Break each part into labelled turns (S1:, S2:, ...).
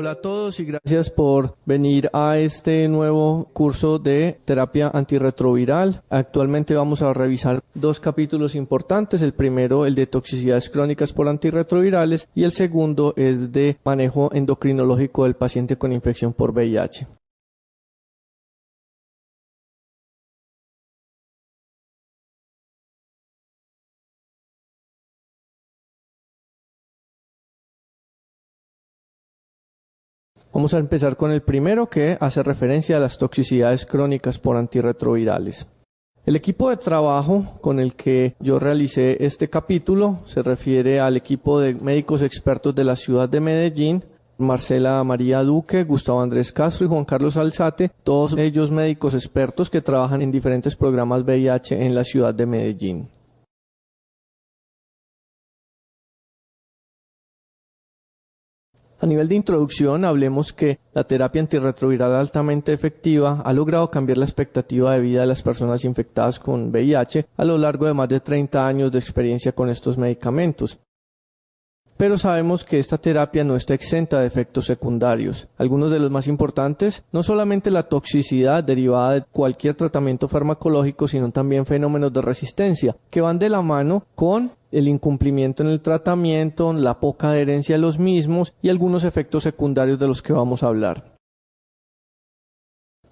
S1: Hola a todos y gracias por venir a este nuevo curso de terapia antirretroviral. Actualmente vamos a revisar dos capítulos importantes. El primero, el de toxicidades crónicas por antirretrovirales y el segundo
S2: es de manejo endocrinológico del paciente con infección por VIH. Vamos a empezar con el primero que hace referencia a
S1: las toxicidades crónicas por antirretrovirales. El equipo de trabajo con el que yo realicé este capítulo se refiere al equipo de médicos expertos de la ciudad de Medellín, Marcela María Duque, Gustavo Andrés Castro y Juan Carlos Alzate,
S2: todos ellos médicos expertos que trabajan en diferentes programas VIH en la ciudad de Medellín. A nivel de introducción, hablemos que la terapia antirretroviral altamente
S1: efectiva ha logrado cambiar la expectativa de vida de las personas infectadas con VIH a lo largo de más de 30 años de experiencia con estos medicamentos pero sabemos que esta terapia no está exenta de efectos secundarios. Algunos de los más importantes, no solamente la toxicidad derivada de cualquier tratamiento farmacológico, sino también fenómenos de resistencia, que van de la mano con el incumplimiento en el tratamiento, la poca adherencia a los mismos y algunos efectos secundarios de los que vamos a hablar.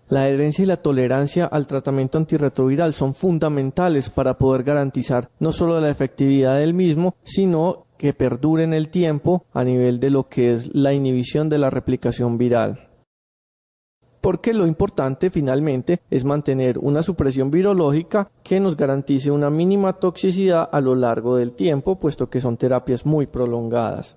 S1: La adherencia y la tolerancia al tratamiento antirretroviral son fundamentales para poder garantizar no solo la efectividad del mismo, sino que perdure en el tiempo a nivel de lo que es la inhibición de la replicación viral. Porque lo importante finalmente es mantener una supresión virológica que nos garantice una mínima toxicidad a lo largo del tiempo, puesto que son terapias muy prolongadas.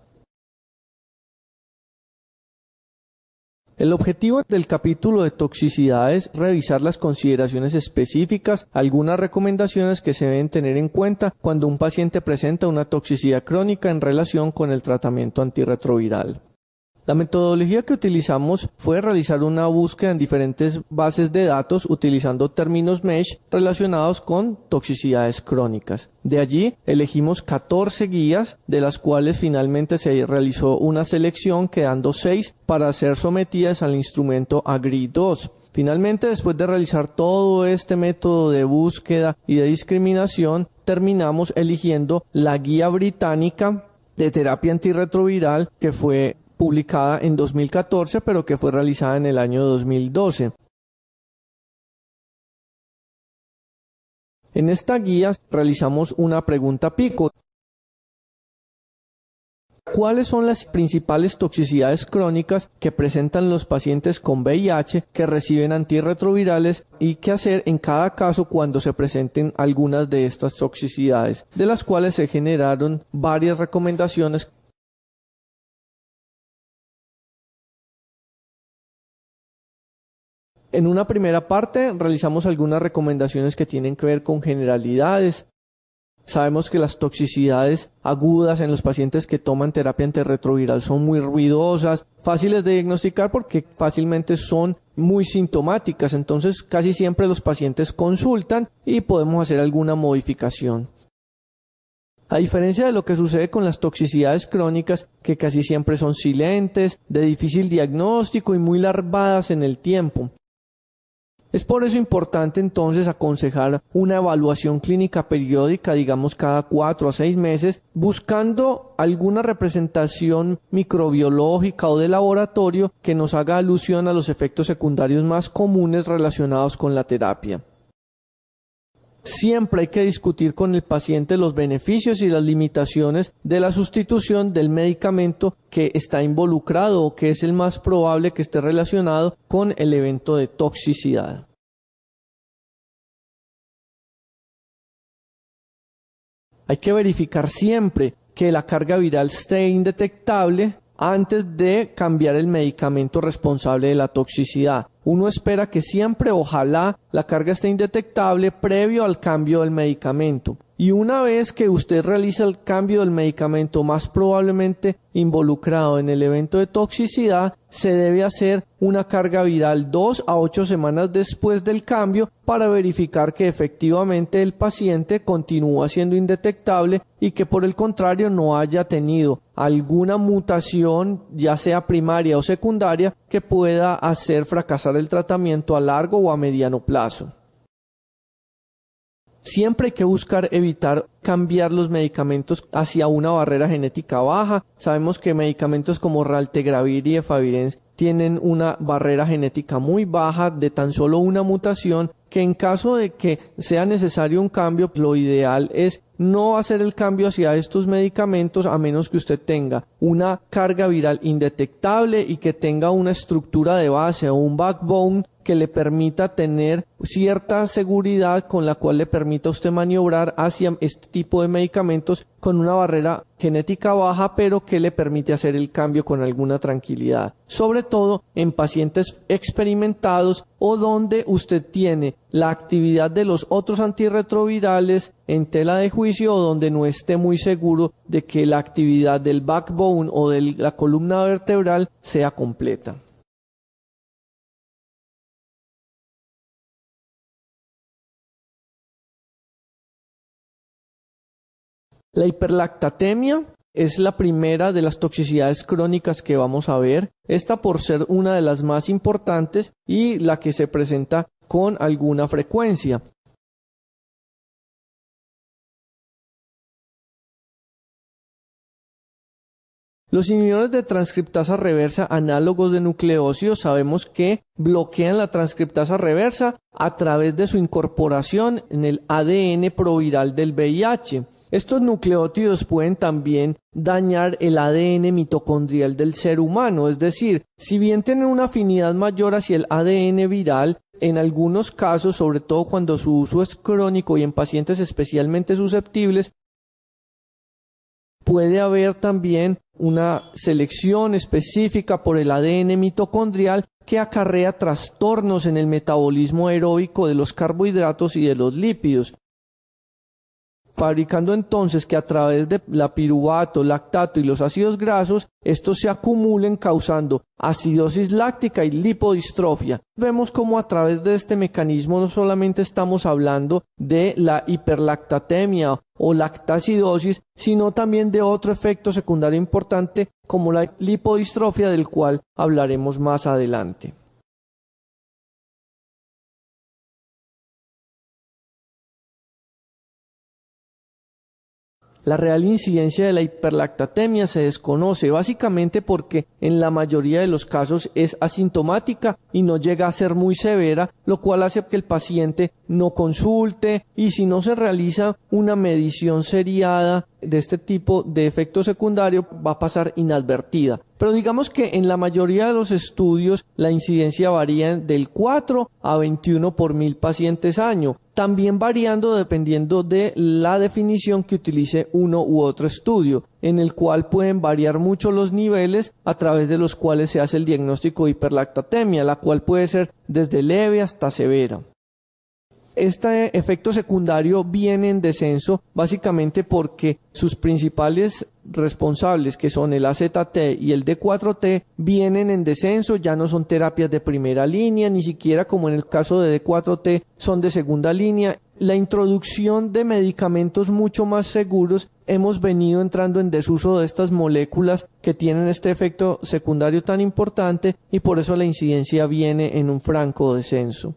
S1: El objetivo del capítulo de toxicidad es revisar las consideraciones específicas, algunas recomendaciones que se deben tener en cuenta cuando un paciente presenta una toxicidad crónica en relación con el tratamiento antirretroviral. La metodología que utilizamos fue realizar una búsqueda en diferentes bases de datos utilizando términos mesh relacionados con toxicidades crónicas. De allí elegimos 14 guías, de las cuales finalmente se realizó una selección quedando 6 para ser sometidas al instrumento AGRI 2. Finalmente, después de realizar todo este método de búsqueda y de discriminación, terminamos eligiendo la guía británica de terapia antirretroviral que fue publicada en 2014, pero que fue realizada en el año 2012.
S2: En esta guía realizamos una pregunta pico. ¿Cuáles son las
S1: principales toxicidades crónicas que presentan los pacientes con VIH que reciben antirretrovirales y qué hacer en cada caso cuando se presenten algunas de estas
S2: toxicidades? De las cuales se generaron varias recomendaciones En una primera parte realizamos algunas recomendaciones que tienen que ver con generalidades.
S1: Sabemos que las toxicidades agudas en los pacientes que toman terapia antirretroviral son muy ruidosas, fáciles de diagnosticar porque fácilmente son muy sintomáticas, entonces casi siempre los pacientes consultan y podemos hacer alguna modificación. A diferencia de lo que sucede con las toxicidades crónicas, que casi siempre son silentes, de difícil diagnóstico y muy larvadas en el tiempo. Es por eso importante entonces aconsejar una evaluación clínica periódica, digamos cada cuatro a seis meses, buscando alguna representación microbiológica o de laboratorio que nos haga alusión a los efectos secundarios más comunes relacionados con la terapia. Siempre hay que discutir con el paciente los beneficios y las limitaciones de la sustitución del medicamento que está involucrado o que es el más probable que esté relacionado con el evento de
S2: toxicidad. Hay que verificar siempre que la carga viral esté indetectable
S1: antes de cambiar el medicamento responsable de la toxicidad. Uno espera que siempre, ojalá, la carga esté indetectable previo al cambio del medicamento. Y una vez que usted realiza el cambio del medicamento más probablemente involucrado en el evento de toxicidad, se debe hacer una carga viral 2 a 8 semanas después del cambio para verificar que efectivamente el paciente continúa siendo indetectable y que por el contrario no haya tenido alguna mutación, ya sea primaria o secundaria, que pueda hacer fracasar el tratamiento a largo o a mediano plazo. Siempre hay que buscar evitar cambiar los medicamentos hacia una barrera genética baja. Sabemos que medicamentos como Raltegravir y Efavirenz tienen una barrera genética muy baja de tan solo una mutación que en caso de que sea necesario un cambio, lo ideal es no hacer el cambio hacia estos medicamentos a menos que usted tenga una carga viral indetectable y que tenga una estructura de base o un backbone que le permita tener cierta seguridad con la cual le permita usted maniobrar hacia este tipo de medicamentos con una barrera genética baja, pero que le permite hacer el cambio con alguna tranquilidad. Sobre todo en pacientes experimentados o donde usted tiene la actividad de los otros antirretrovirales en tela de juicio o donde no esté muy seguro de que la actividad del backbone o de la
S2: columna vertebral sea completa. La hiperlactatemia es la primera de las toxicidades
S1: crónicas que vamos a ver, esta por ser una de las más importantes y la que se
S2: presenta con alguna frecuencia. Los inhibidores de transcriptasa reversa análogos de nucleósidos, sabemos que bloquean la transcriptasa
S1: reversa a través de su incorporación en el ADN proviral del VIH. Estos nucleótidos pueden también dañar el ADN mitocondrial del ser humano, es decir, si bien tienen una afinidad mayor hacia el ADN viral, en algunos casos, sobre todo cuando su uso es crónico y en pacientes especialmente susceptibles, puede haber también una selección específica por el ADN mitocondrial que acarrea trastornos en el metabolismo aeróbico de los carbohidratos y de los lípidos fabricando entonces que a través de la piruvato, lactato y los ácidos grasos, estos se acumulen causando acidosis láctica y lipodistrofia. Vemos cómo a través de este mecanismo no solamente estamos hablando de la hiperlactatemia o lactacidosis, sino también de otro efecto secundario importante como la
S2: lipodistrofia del cual hablaremos más adelante. La real incidencia de la hiperlactatemia se desconoce básicamente
S1: porque en la mayoría de los casos es asintomática y no llega a ser muy severa, lo cual hace que el paciente no consulte y si no se realiza una medición seriada de este tipo de efecto secundario va a pasar inadvertida. Pero digamos que en la mayoría de los estudios la incidencia varía del 4 a 21 por mil pacientes año también variando dependiendo de la definición que utilice uno u otro estudio, en el cual pueden variar mucho los niveles a través de los cuales se hace el diagnóstico de hiperlactatemia, la cual puede ser desde leve hasta severa. Este efecto secundario viene en descenso básicamente porque sus principales responsables, que son el AZT y el D4T, vienen en descenso, ya no son terapias de primera línea, ni siquiera como en el caso de D4T, son de segunda línea. La introducción de medicamentos mucho más seguros, hemos venido entrando en desuso de estas moléculas que tienen este efecto secundario tan importante y por eso la incidencia viene en un franco descenso.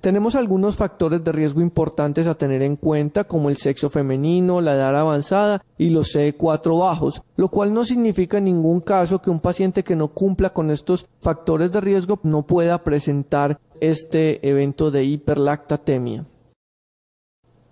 S1: Tenemos algunos factores de riesgo importantes a tener en cuenta como el sexo femenino, la edad avanzada y los C4 bajos, lo cual no significa en ningún caso que un paciente que no cumpla con estos factores de riesgo no pueda presentar este evento de hiperlactatemia.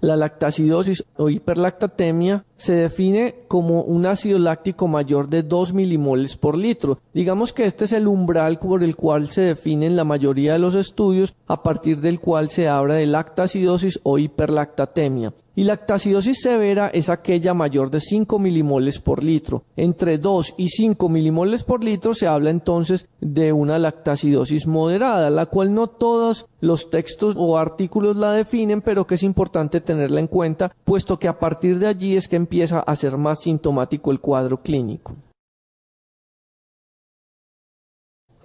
S1: La lactacidosis o hiperlactatemia se define como un ácido láctico mayor de 2 milimoles por litro. Digamos que este es el umbral por el cual se definen la mayoría de los estudios a partir del cual se habla de lactacidosis o hiperlactatemia. Y lactacidosis severa es aquella mayor de 5 milimoles por litro. Entre 2 y 5 milimoles por litro se habla entonces de una lactacidosis moderada, la cual no todos los textos o artículos la definen, pero que es importante tenerla en cuenta, puesto que a partir de allí es que empieza a ser más sintomático el cuadro clínico.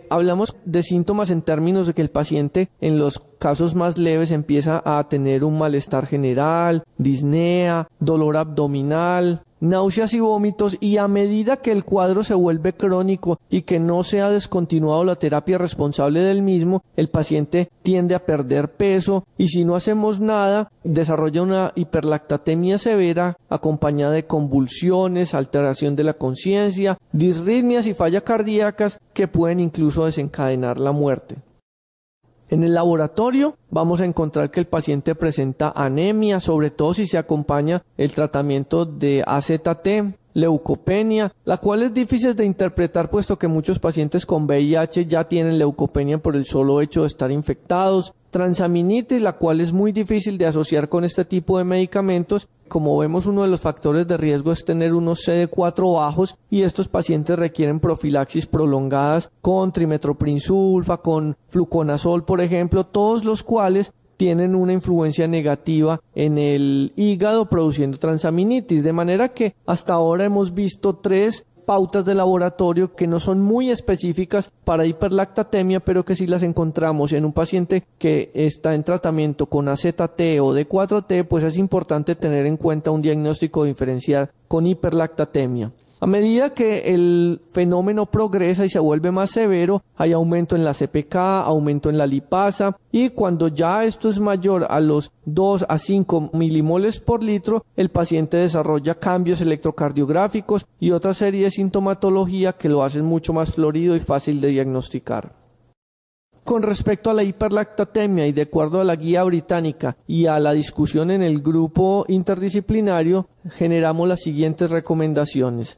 S1: hablamos de síntomas en términos de que el paciente en los casos más leves empieza a tener un malestar general, disnea, dolor abdominal, náuseas y vómitos y a medida que el cuadro se vuelve crónico y que no se ha descontinuado la terapia responsable del mismo, el paciente tiende a perder peso y si no hacemos nada desarrolla una hiperlactatemia severa acompañada de convulsiones, alteración de la conciencia, disritmias y fallas cardíacas que pueden incluso desencadenar la muerte. En el laboratorio vamos a encontrar que el paciente presenta anemia, sobre todo si se acompaña el tratamiento de AZT, leucopenia, la cual es difícil de interpretar puesto que muchos pacientes con VIH ya tienen leucopenia por el solo hecho de estar infectados, transaminitis, la cual es muy difícil de asociar con este tipo de medicamentos, como vemos, uno de los factores de riesgo es tener unos CD4 bajos y estos pacientes requieren profilaxis prolongadas con trimetoprinsulfa, con fluconazol, por ejemplo, todos los cuales tienen una influencia negativa en el hígado produciendo transaminitis. De manera que hasta ahora hemos visto tres pautas de laboratorio que no son muy específicas para hiperlactatemia, pero que si las encontramos en un paciente que está en tratamiento con AZT o D4T, pues es importante tener en cuenta un diagnóstico diferencial con hiperlactatemia. A medida que el fenómeno progresa y se vuelve más severo, hay aumento en la CPK, aumento en la lipasa y cuando ya esto es mayor a los 2 a 5 milimoles por litro, el paciente desarrolla cambios electrocardiográficos y otra serie de sintomatología que lo hacen mucho más florido y fácil de diagnosticar. Con respecto a la hiperlactatemia y de acuerdo a la guía británica y a la discusión en el grupo interdisciplinario, generamos las siguientes recomendaciones.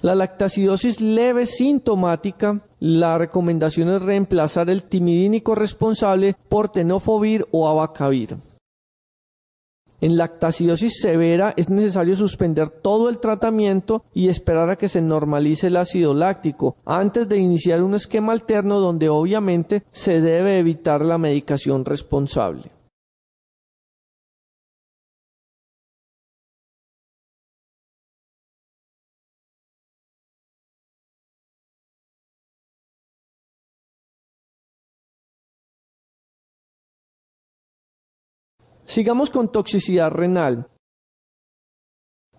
S1: La lactacidosis leve sintomática, la recomendación es reemplazar el timidínico responsable por tenofovir o abacavir. En lactacidosis severa es necesario suspender todo el tratamiento y esperar a que se normalice el ácido láctico antes de iniciar un esquema alterno donde obviamente se debe evitar la
S2: medicación responsable. Sigamos con toxicidad renal.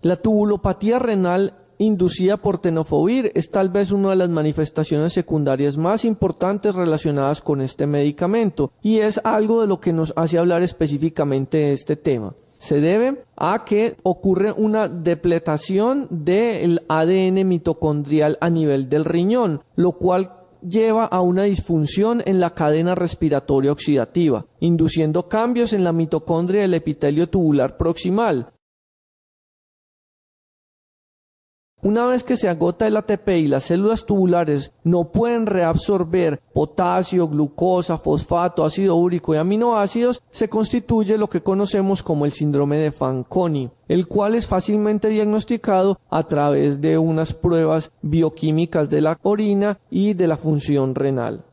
S1: La tubulopatía renal inducida por tenofovir es tal vez una de las manifestaciones secundarias más importantes relacionadas con este medicamento y es algo de lo que nos hace hablar específicamente de este tema. Se debe a que ocurre una depletación del ADN mitocondrial a nivel del riñón, lo cual lleva a una disfunción en la cadena respiratoria oxidativa, induciendo cambios en la mitocondria del epitelio tubular proximal, Una vez que se agota el ATP y las células tubulares no pueden reabsorber potasio, glucosa, fosfato, ácido úrico y aminoácidos, se constituye lo que conocemos como el síndrome de Fanconi, el cual es fácilmente diagnosticado a través de unas pruebas bioquímicas
S2: de la orina y de la función renal.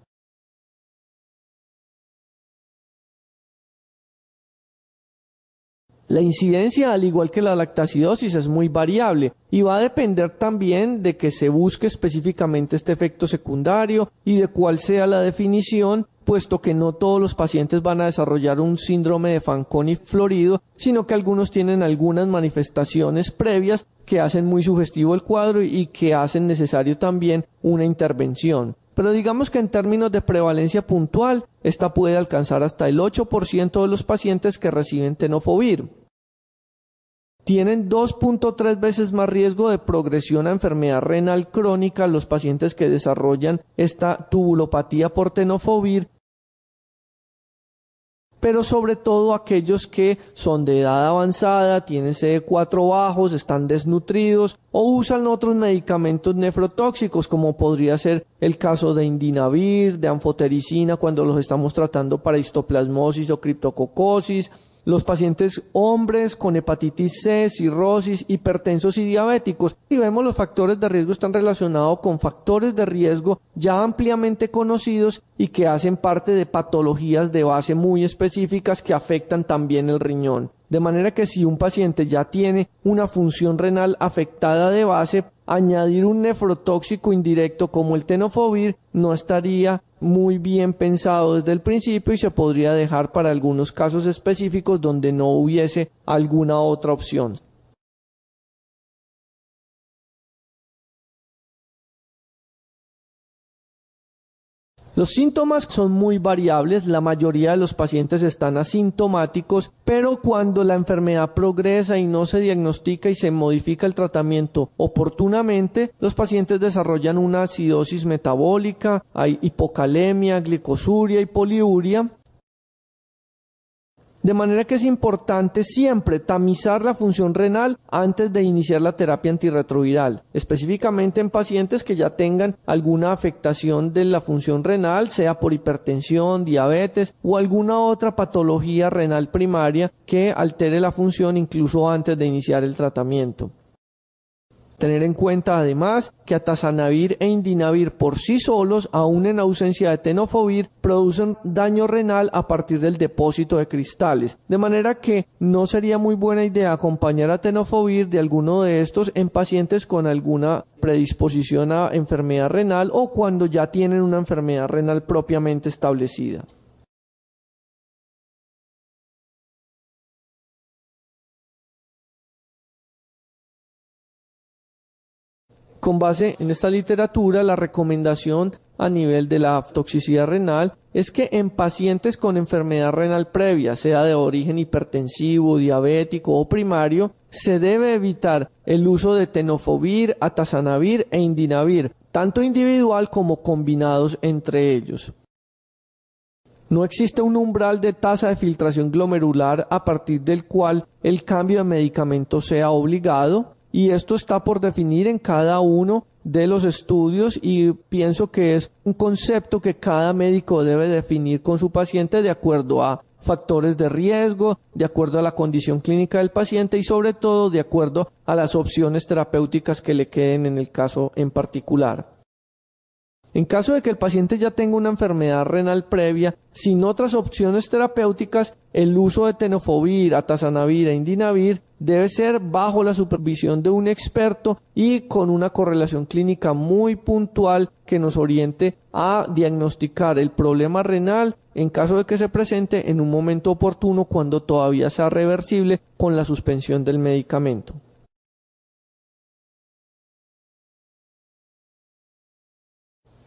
S2: La incidencia, al igual
S1: que la lactacidosis, es muy variable y va a depender también de que se busque específicamente este efecto secundario y de cuál sea la definición, puesto que no todos los pacientes van a desarrollar un síndrome de Fanconi florido, sino que algunos tienen algunas manifestaciones previas que hacen muy sugestivo el cuadro y que hacen necesario también una intervención pero digamos que en términos de prevalencia puntual, esta puede alcanzar hasta el 8% de los pacientes que reciben tenofovir. Tienen 2.3 veces más riesgo de progresión a enfermedad renal crónica los pacientes que desarrollan esta tubulopatía por tenofovir pero sobre todo aquellos que son de edad avanzada, tienen CD4 bajos, están desnutridos o usan otros medicamentos nefrotóxicos como podría ser el caso de indinavir, de anfotericina cuando los estamos tratando para histoplasmosis o criptococosis, los pacientes hombres con hepatitis C, cirrosis, hipertensos y diabéticos. Y vemos los factores de riesgo están relacionados con factores de riesgo ya ampliamente conocidos y que hacen parte de patologías de base muy específicas que afectan también el riñón. De manera que si un paciente ya tiene una función renal afectada de base, añadir un nefrotóxico indirecto como el tenofovir no estaría muy bien pensado desde el principio y se
S2: podría dejar para algunos casos específicos donde no hubiese alguna otra opción. Los síntomas son muy variables, la
S1: mayoría de los pacientes están asintomáticos, pero cuando la enfermedad progresa y no se diagnostica y se modifica el tratamiento oportunamente, los pacientes desarrollan una acidosis metabólica, hay hipocalemia, glicosuria y poliuria de manera que es importante siempre tamizar la función renal antes de iniciar la terapia antirretroviral, específicamente en pacientes que ya tengan alguna afectación de la función renal, sea por hipertensión, diabetes o alguna otra patología renal primaria que altere la función incluso antes de iniciar el tratamiento. Tener en cuenta además que atazanavir e indinavir por sí solos, aún en ausencia de tenofovir, producen daño renal a partir del depósito de cristales, de manera que no sería muy buena idea acompañar a tenofovir de alguno de estos en pacientes con alguna predisposición a enfermedad
S2: renal o cuando ya tienen una enfermedad renal propiamente establecida. con base en esta literatura,
S1: la recomendación a nivel de la toxicidad renal es que en pacientes con enfermedad renal previa, sea de origen hipertensivo, diabético o primario, se debe evitar el uso de tenofovir, atazanavir e indinavir, tanto individual como combinados entre ellos. No existe un umbral de tasa de filtración glomerular a partir del cual el cambio de medicamento sea obligado, y esto está por definir en cada uno de los estudios y pienso que es un concepto que cada médico debe definir con su paciente de acuerdo a factores de riesgo, de acuerdo a la condición clínica del paciente y sobre todo de acuerdo a las opciones terapéuticas que le queden en el caso en particular. En caso de que el paciente ya tenga una enfermedad renal previa, sin otras opciones terapéuticas, el uso de tenofovir, atazanavir e indinavir debe ser bajo la supervisión de un experto y con una correlación clínica muy puntual que nos oriente a diagnosticar el problema renal en caso de que se presente en un momento oportuno cuando todavía sea reversible con la suspensión del
S2: medicamento.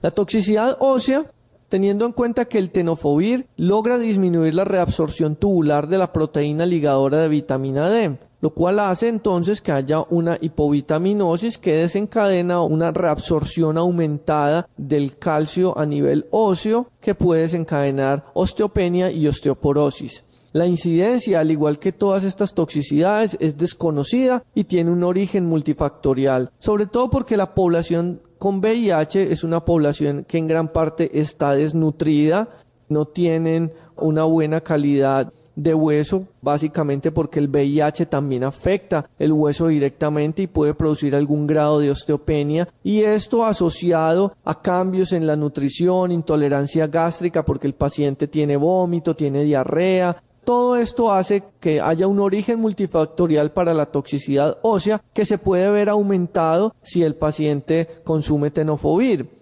S2: La toxicidad ósea teniendo en cuenta que el tenofovir logra
S1: disminuir la reabsorción tubular de la proteína ligadora de vitamina D lo cual hace entonces que haya una hipovitaminosis que desencadena una reabsorción aumentada del calcio a nivel óseo que puede desencadenar osteopenia y osteoporosis. La incidencia, al igual que todas estas toxicidades, es desconocida y tiene un origen multifactorial, sobre todo porque la población con VIH es una población que en gran parte está desnutrida, no tienen una buena calidad de hueso, básicamente porque el VIH también afecta el hueso directamente y puede producir algún grado de osteopenia y esto asociado a cambios en la nutrición, intolerancia gástrica porque el paciente tiene vómito, tiene diarrea, todo esto hace que haya un origen multifactorial para la toxicidad ósea que se puede ver aumentado si el paciente consume tenofovir.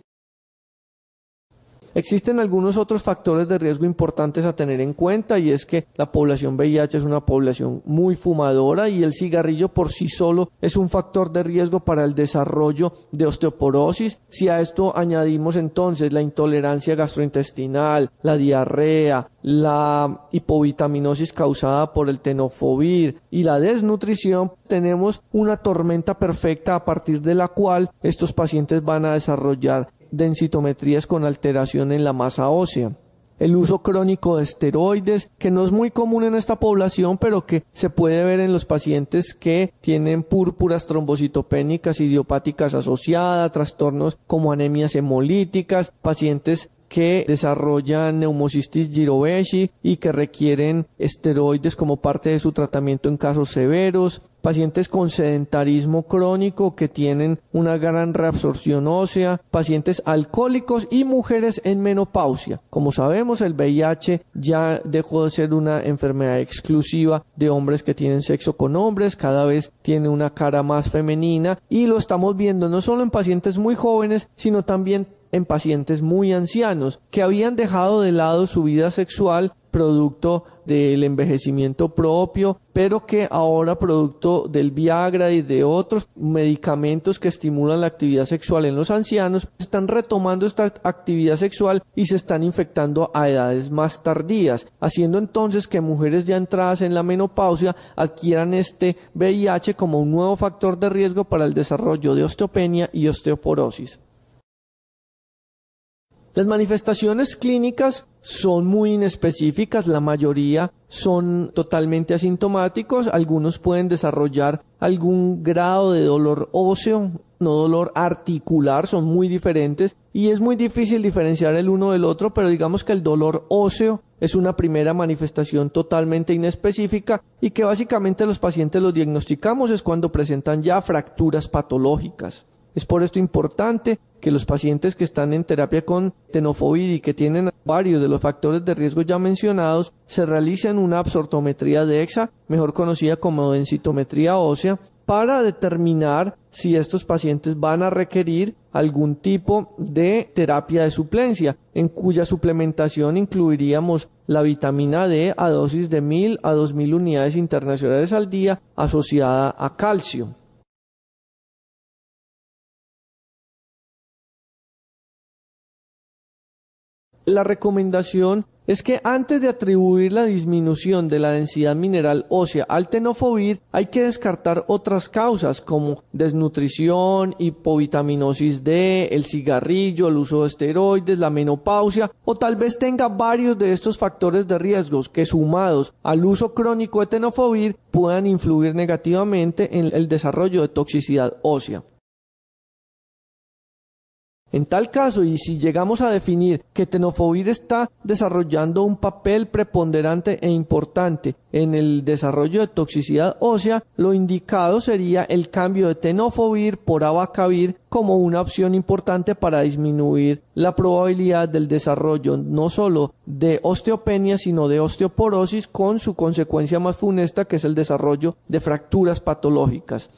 S1: Existen algunos otros factores de riesgo importantes a tener en cuenta y es que la población VIH es una población muy fumadora y el cigarrillo por sí solo es un factor de riesgo para el desarrollo de osteoporosis. Si a esto añadimos entonces la intolerancia gastrointestinal, la diarrea, la hipovitaminosis causada por el tenofovir y la desnutrición, tenemos una tormenta perfecta a partir de la cual estos pacientes van a desarrollar densitometrías con alteración en la masa ósea. El uso crónico de esteroides, que no es muy común en esta población, pero que se puede ver en los pacientes que tienen púrpuras trombocitopénicas idiopáticas asociadas, trastornos como anemias hemolíticas, pacientes que desarrollan neumocistis girobeshi y que requieren esteroides como parte de su tratamiento en casos severos, pacientes con sedentarismo crónico que tienen una gran reabsorción ósea, pacientes alcohólicos y mujeres en menopausia. Como sabemos, el VIH ya dejó de ser una enfermedad exclusiva de hombres que tienen sexo con hombres, cada vez tiene una cara más femenina y lo estamos viendo no solo en pacientes muy jóvenes, sino también en pacientes muy ancianos que habían dejado de lado su vida sexual producto del envejecimiento propio, pero que ahora producto del Viagra y de otros medicamentos que estimulan la actividad sexual en los ancianos, están retomando esta actividad sexual y se están infectando a edades más tardías, haciendo entonces que mujeres ya entradas en la menopausia adquieran este VIH como un nuevo factor de riesgo para el desarrollo de osteopenia y osteoporosis. Las manifestaciones clínicas son muy inespecíficas, la mayoría son totalmente asintomáticos, algunos pueden desarrollar algún grado de dolor óseo, no dolor articular, son muy diferentes y es muy difícil diferenciar el uno del otro, pero digamos que el dolor óseo es una primera manifestación totalmente inespecífica y que básicamente los pacientes los diagnosticamos es cuando presentan ya fracturas patológicas. Es por esto importante que los pacientes que están en terapia con tenofovir y que tienen varios de los factores de riesgo ya mencionados se realicen una absortometría de EXA, mejor conocida como densitometría ósea, para determinar si estos pacientes van a requerir algún tipo de terapia de suplencia, en cuya suplementación incluiríamos la
S2: vitamina D a dosis de 1000 a 2000 unidades internacionales al día asociada a calcio. La recomendación es que antes de
S1: atribuir la disminución de la densidad mineral ósea al tenofovir, hay que descartar otras causas como desnutrición, hipovitaminosis D, el cigarrillo, el uso de esteroides, la menopausia o tal vez tenga varios de estos factores de riesgos que sumados al uso crónico de tenofovir puedan influir negativamente en el desarrollo de toxicidad ósea. En tal caso, y si llegamos a definir que Tenofovir está desarrollando un papel preponderante e importante en el desarrollo de toxicidad ósea, lo indicado sería el cambio de tenofobir por Abacavir como una opción importante para disminuir la probabilidad del desarrollo no solo de osteopenia, sino de osteoporosis con su consecuencia más funesta que es el desarrollo de fracturas patológicas.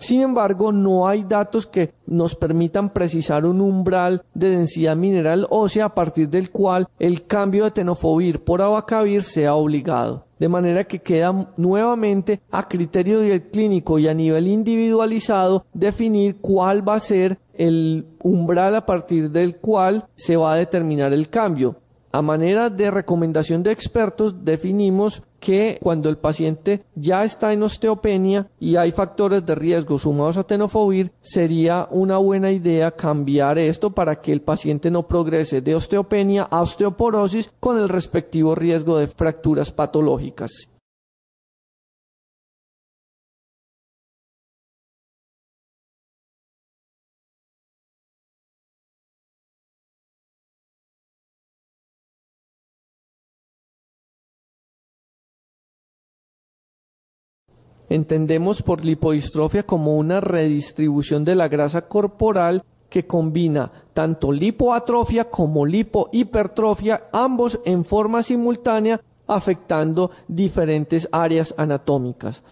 S1: Sin embargo, no hay datos que nos permitan precisar un umbral de densidad mineral ósea a partir del cual el cambio de tenofovir por abacavir sea obligado. De manera que queda nuevamente a criterio del clínico y a nivel individualizado definir cuál va a ser el umbral a partir del cual se va a determinar el cambio. A manera de recomendación de expertos, definimos que cuando el paciente ya está en osteopenia y hay factores de riesgo sumados a tenofovir, sería una buena idea cambiar esto para que el paciente no progrese de osteopenia a osteoporosis con el
S2: respectivo riesgo de fracturas patológicas. Entendemos por lipodistrofia como una redistribución de la grasa corporal
S1: que combina tanto lipoatrofia como lipohipertrofia, ambos en forma simultánea, afectando diferentes áreas anatómicas.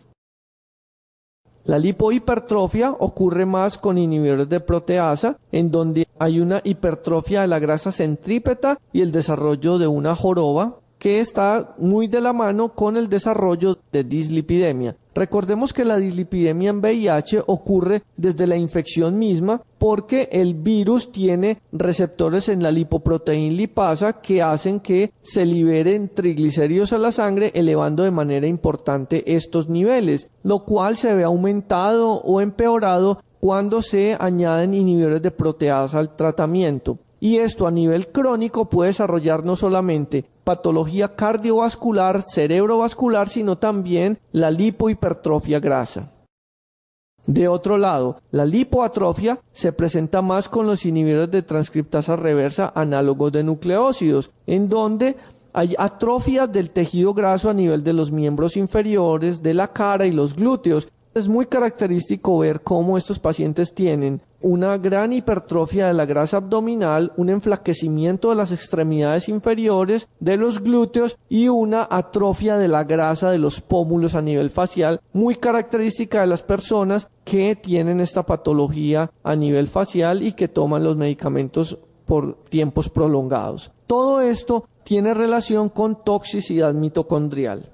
S1: La lipohipertrofia ocurre más con inhibidores de proteasa, en donde hay una hipertrofia de la grasa centrípeta y el desarrollo de una joroba, que está muy de la mano con el desarrollo de dislipidemia. Recordemos que la dislipidemia en VIH ocurre desde la infección misma porque el virus tiene receptores en la lipoproteína lipasa que hacen que se liberen triglicéridos a la sangre elevando de manera importante estos niveles, lo cual se ve aumentado o empeorado cuando se añaden inhibidores de proteasa al tratamiento. Y esto a nivel crónico puede desarrollar no solamente patología cardiovascular, cerebrovascular, sino también la lipohipertrofia grasa. De otro lado, la lipoatrofia se presenta más con los inhibidores de transcriptasa reversa análogos de nucleócidos, en donde hay atrofia del tejido graso a nivel de los miembros inferiores, de la cara y los glúteos. Es muy característico ver cómo estos pacientes tienen una gran hipertrofia de la grasa abdominal, un enflaquecimiento de las extremidades inferiores, de los glúteos y una atrofia de la grasa de los pómulos a nivel facial, muy característica de las personas que tienen esta patología a nivel facial y que toman los medicamentos por tiempos prolongados. Todo esto tiene relación
S2: con toxicidad mitocondrial.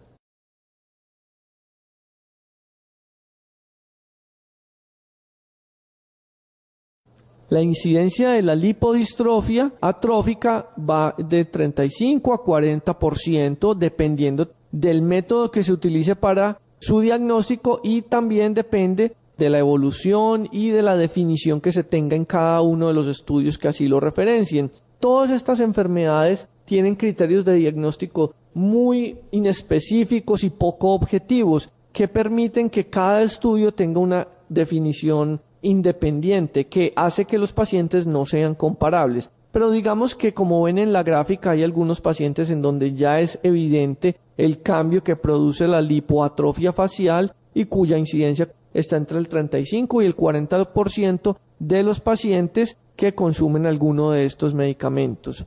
S2: la incidencia de la lipodistrofia atrófica va de 35 a
S1: 40% dependiendo del método que se utilice para su diagnóstico y también depende de la evolución y de la definición que se tenga en cada uno de los estudios que así lo referencien. Todas estas enfermedades tienen criterios de diagnóstico muy inespecíficos y poco objetivos que permiten que cada estudio tenga una definición independiente que hace que los pacientes no sean comparables. Pero digamos que como ven en la gráfica hay algunos pacientes en donde ya es evidente el cambio que produce la lipoatrofia facial y cuya incidencia está entre el 35 y el 40% de los pacientes que consumen alguno de estos medicamentos.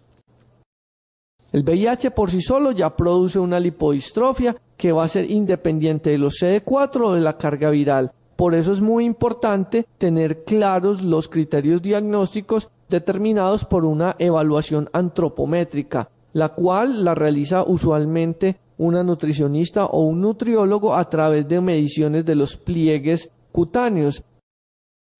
S1: El VIH por sí solo ya produce una lipodistrofia que va a ser independiente de los CD4 o de la carga viral. Por eso es muy importante tener claros los criterios diagnósticos determinados por una evaluación antropométrica, la cual la realiza usualmente una nutricionista o un nutriólogo a través de mediciones de los pliegues cutáneos.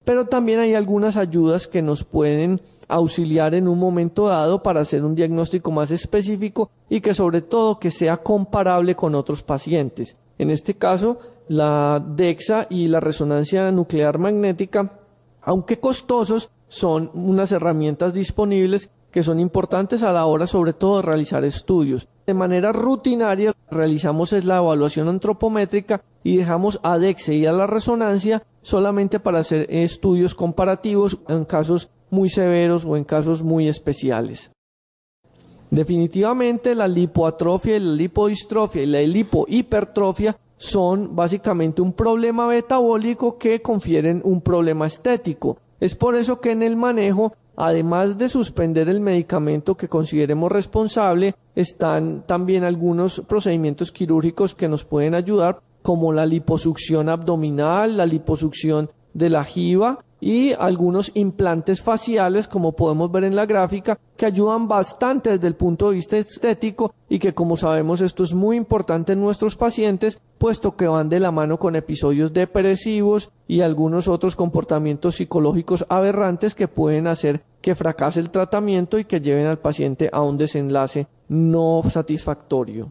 S1: Pero también hay algunas ayudas que nos pueden auxiliar en un momento dado para hacer un diagnóstico más específico y que sobre todo que sea comparable con otros pacientes. En este caso, la DEXA y la resonancia nuclear magnética, aunque costosos, son unas herramientas disponibles que son importantes a la hora sobre todo de realizar estudios. De manera rutinaria realizamos es la evaluación antropométrica y dejamos a DEXA y a la resonancia solamente para hacer estudios comparativos en casos muy severos o en casos muy especiales. Definitivamente la lipoatrofia la lipodistrofia y la lipohipertrofia son básicamente un problema metabólico que confieren un problema estético. Es por eso que en el manejo, además de suspender el medicamento que consideremos responsable, están también algunos procedimientos quirúrgicos que nos pueden ayudar, como la liposucción abdominal, la liposucción de la jiba, y algunos implantes faciales, como podemos ver en la gráfica, que ayudan bastante desde el punto de vista estético y que como sabemos esto es muy importante en nuestros pacientes, puesto que van de la mano con episodios depresivos y algunos otros comportamientos psicológicos aberrantes que pueden hacer que fracase el tratamiento y que lleven al paciente a un desenlace no satisfactorio.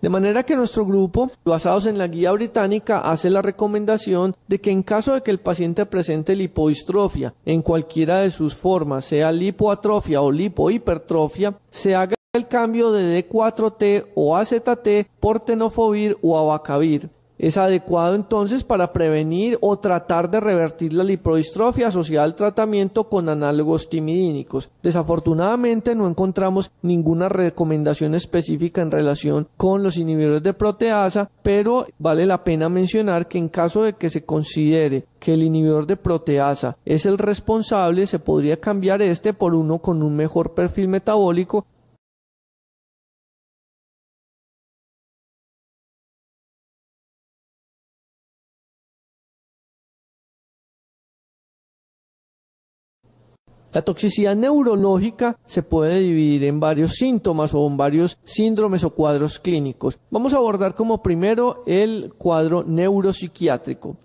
S1: De manera que nuestro grupo, basados en la guía británica, hace la recomendación de que en caso de que el paciente presente lipoistrofia en cualquiera de sus formas, sea lipoatrofia o lipohipertrofia, se haga el cambio de D4T o AZT por tenofovir o abacavir es adecuado entonces para prevenir o tratar de revertir la lipodistrofia asociada al tratamiento con análogos timidínicos. Desafortunadamente no encontramos ninguna recomendación específica en relación con los inhibidores de proteasa, pero vale la pena mencionar que en caso de que se considere que el inhibidor de proteasa es el
S2: responsable, se podría cambiar este por uno con un mejor perfil metabólico La toxicidad neurológica se puede dividir en varios
S1: síntomas o en varios síndromes o cuadros clínicos. Vamos a abordar como primero el cuadro neuropsiquiátrico.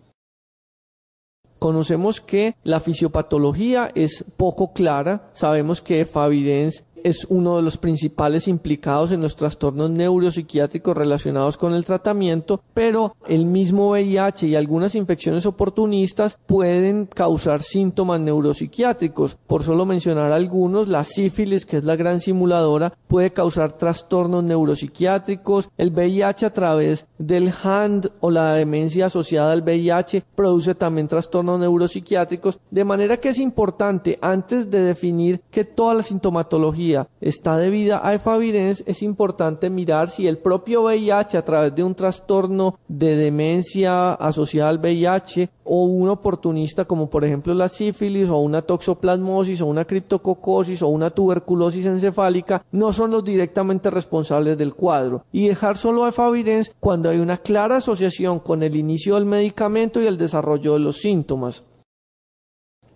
S1: Conocemos que la fisiopatología es poco clara, sabemos que Favidens es uno de los principales implicados en los trastornos neuropsiquiátricos relacionados con el tratamiento, pero el mismo VIH y algunas infecciones oportunistas pueden causar síntomas neuropsiquiátricos. Por solo mencionar algunos, la sífilis, que es la gran simuladora, puede causar trastornos neuropsiquiátricos, el VIH a través del HAND o la demencia asociada al VIH produce también trastornos neuropsiquiátricos, de manera que es importante antes de definir que toda la sintomatología está debida a efavirenz, es importante mirar si el propio VIH a través de un trastorno de demencia asociada al VIH o un oportunista como por ejemplo la sífilis o una toxoplasmosis o una criptococosis o una tuberculosis encefálica no son los directamente responsables del cuadro y dejar solo a efavirenz cuando hay una clara asociación con el inicio del medicamento y el desarrollo de los síntomas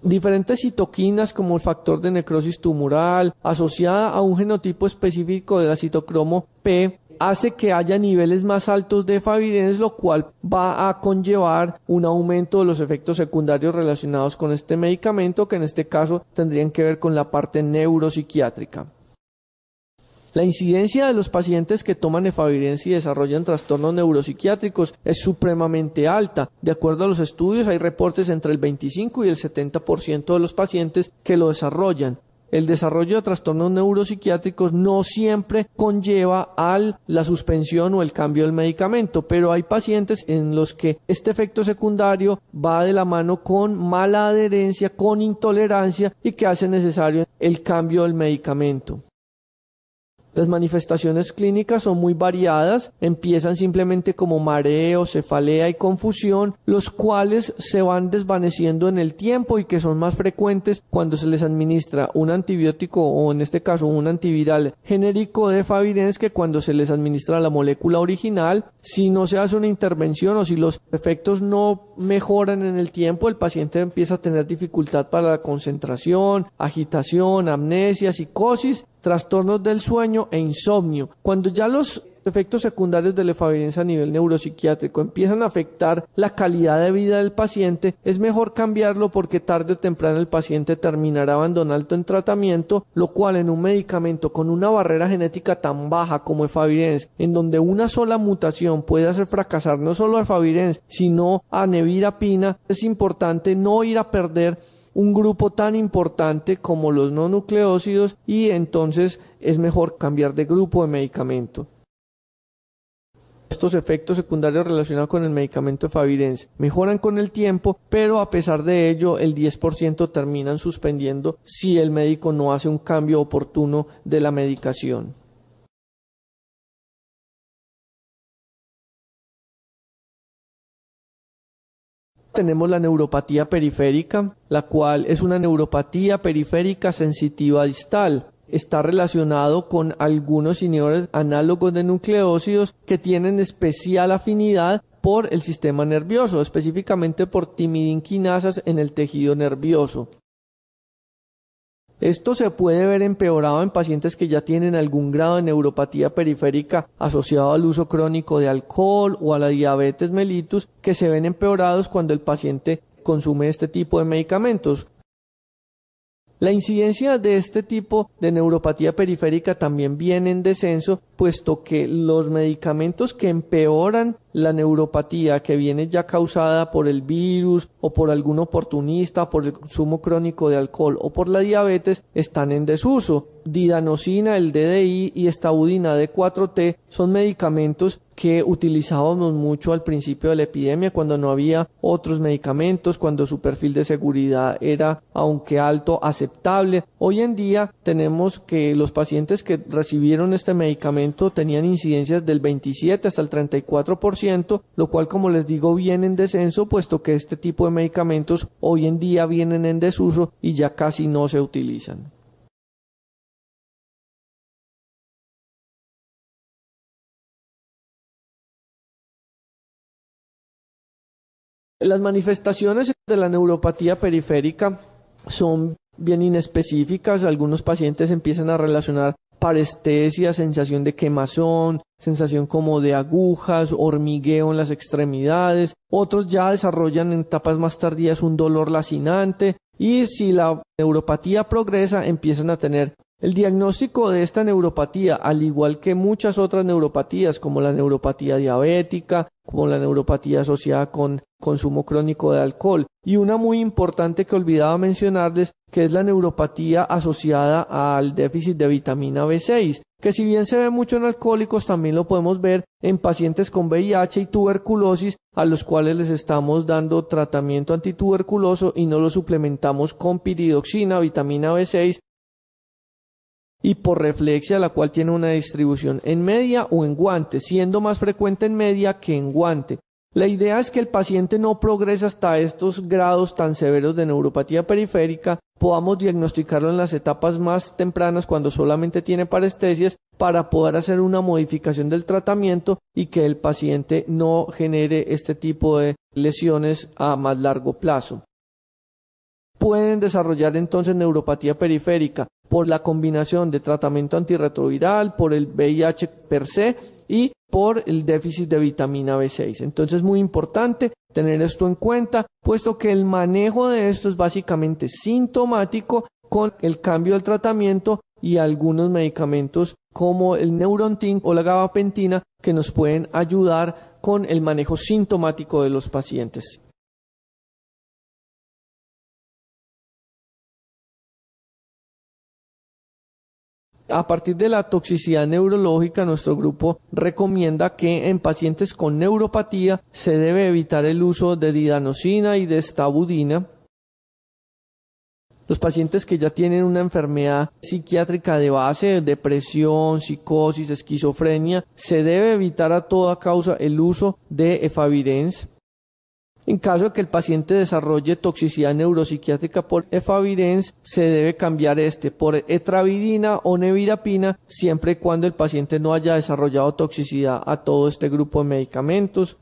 S1: diferentes citoquinas como el factor de necrosis tumoral asociada a un genotipo específico del acitocromo P hace que haya niveles más altos de Favirines, lo cual va a conllevar un aumento de los efectos secundarios relacionados con este medicamento, que en este caso tendrían que ver con la parte neuropsiquiátrica. La incidencia de los pacientes que toman efavirenz y desarrollan trastornos neuropsiquiátricos es supremamente alta. De acuerdo a los estudios, hay reportes entre el 25 y el 70% de los pacientes que lo desarrollan. El desarrollo de trastornos neuropsiquiátricos no siempre conlleva a la suspensión o el cambio del medicamento, pero hay pacientes en los que este efecto secundario va de la mano con mala adherencia, con intolerancia y que hace necesario el cambio del medicamento. Las manifestaciones clínicas son muy variadas, empiezan simplemente como mareo, cefalea y confusión, los cuales se van desvaneciendo en el tiempo y que son más frecuentes cuando se les administra un antibiótico o en este caso un antiviral genérico de Favirens que cuando se les administra la molécula original, si no se hace una intervención o si los efectos no mejoran en el tiempo, el paciente empieza a tener dificultad para la concentración, agitación, amnesia, psicosis trastornos del sueño e insomnio. Cuando ya los efectos secundarios de la a nivel neuropsiquiátrico empiezan a afectar la calidad de vida del paciente, es mejor cambiarlo porque tarde o temprano el paciente terminará abandonando en tratamiento, lo cual en un medicamento con una barrera genética tan baja como efavirenz, en donde una sola mutación puede hacer fracasar no solo a efavirenz, sino a nevirapina, es importante no ir a perder un grupo tan importante como los no nucleócidos y entonces es mejor cambiar de grupo de medicamento. Estos efectos secundarios relacionados con el medicamento de mejoran con el tiempo, pero a pesar de ello el 10%
S2: terminan suspendiendo si el médico no hace un cambio oportuno de la medicación. Tenemos la neuropatía periférica, la cual
S1: es una neuropatía periférica sensitiva distal. Está relacionado con algunos señores análogos de nucleósidos que tienen especial afinidad por el sistema nervioso, específicamente por timidinquinasas en el tejido nervioso. Esto se puede ver empeorado en pacientes que ya tienen algún grado de neuropatía periférica asociado al uso crónico de alcohol o a la diabetes mellitus que se ven empeorados cuando el paciente consume este tipo de medicamentos. La incidencia de este tipo de neuropatía periférica también viene en descenso, puesto que los medicamentos que empeoran la neuropatía que viene ya causada por el virus o por algún oportunista, por el consumo crónico de alcohol o por la diabetes están en desuso. Didanosina, el DDI y estaudina D4T son medicamentos que utilizábamos mucho al principio de la epidemia cuando no había otros medicamentos, cuando su perfil de seguridad era, aunque alto, aceptable. Hoy en día tenemos que los pacientes que recibieron este medicamento tenían incidencias del 27 hasta el 34%, lo cual, como les digo, viene en descenso, puesto que este tipo de medicamentos hoy en día vienen en desuso
S2: y ya casi no se utilizan. Las manifestaciones de la neuropatía periférica
S1: son bien inespecíficas. Algunos pacientes empiezan a relacionar parestesia, sensación de quemazón, sensación como de agujas, hormigueo en las extremidades. Otros ya desarrollan en etapas más tardías un dolor lacinante y si la neuropatía progresa empiezan a tener el diagnóstico de esta neuropatía, al igual que muchas otras neuropatías, como la neuropatía diabética, como la neuropatía asociada con consumo crónico de alcohol, y una muy importante que olvidaba mencionarles, que es la neuropatía asociada al déficit de vitamina B6, que si bien se ve mucho en alcohólicos, también lo podemos ver en pacientes con VIH y tuberculosis, a los cuales les estamos dando tratamiento antituberculoso y no lo suplementamos con piridoxina, vitamina B6 y por reflexia la cual tiene una distribución en media o en guante, siendo más frecuente en media que en guante. La idea es que el paciente no progrese hasta estos grados tan severos de neuropatía periférica, podamos diagnosticarlo en las etapas más tempranas cuando solamente tiene parestesias para poder hacer una modificación del tratamiento y que el paciente no genere este tipo de lesiones a más largo plazo pueden desarrollar entonces neuropatía periférica por la combinación de tratamiento antirretroviral, por el VIH per se y por el déficit de vitamina B6. Entonces es muy importante tener esto en cuenta, puesto que el manejo de esto es básicamente sintomático con el cambio del tratamiento y algunos medicamentos como el Neurontin o la gabapentina que nos pueden ayudar con el manejo
S2: sintomático de los pacientes. A partir de la toxicidad
S1: neurológica, nuestro grupo recomienda que en pacientes con neuropatía se debe evitar el uso de didanosina y de estabudina. Los pacientes que ya tienen una enfermedad psiquiátrica de base, depresión, psicosis, esquizofrenia, se debe evitar a toda causa el uso de efavirenz. En caso de que el paciente desarrolle toxicidad neuropsiquiátrica por efavirenz, se debe cambiar este por etravidina o nevirapina siempre y cuando el paciente no haya desarrollado toxicidad a todo este grupo de medicamentos.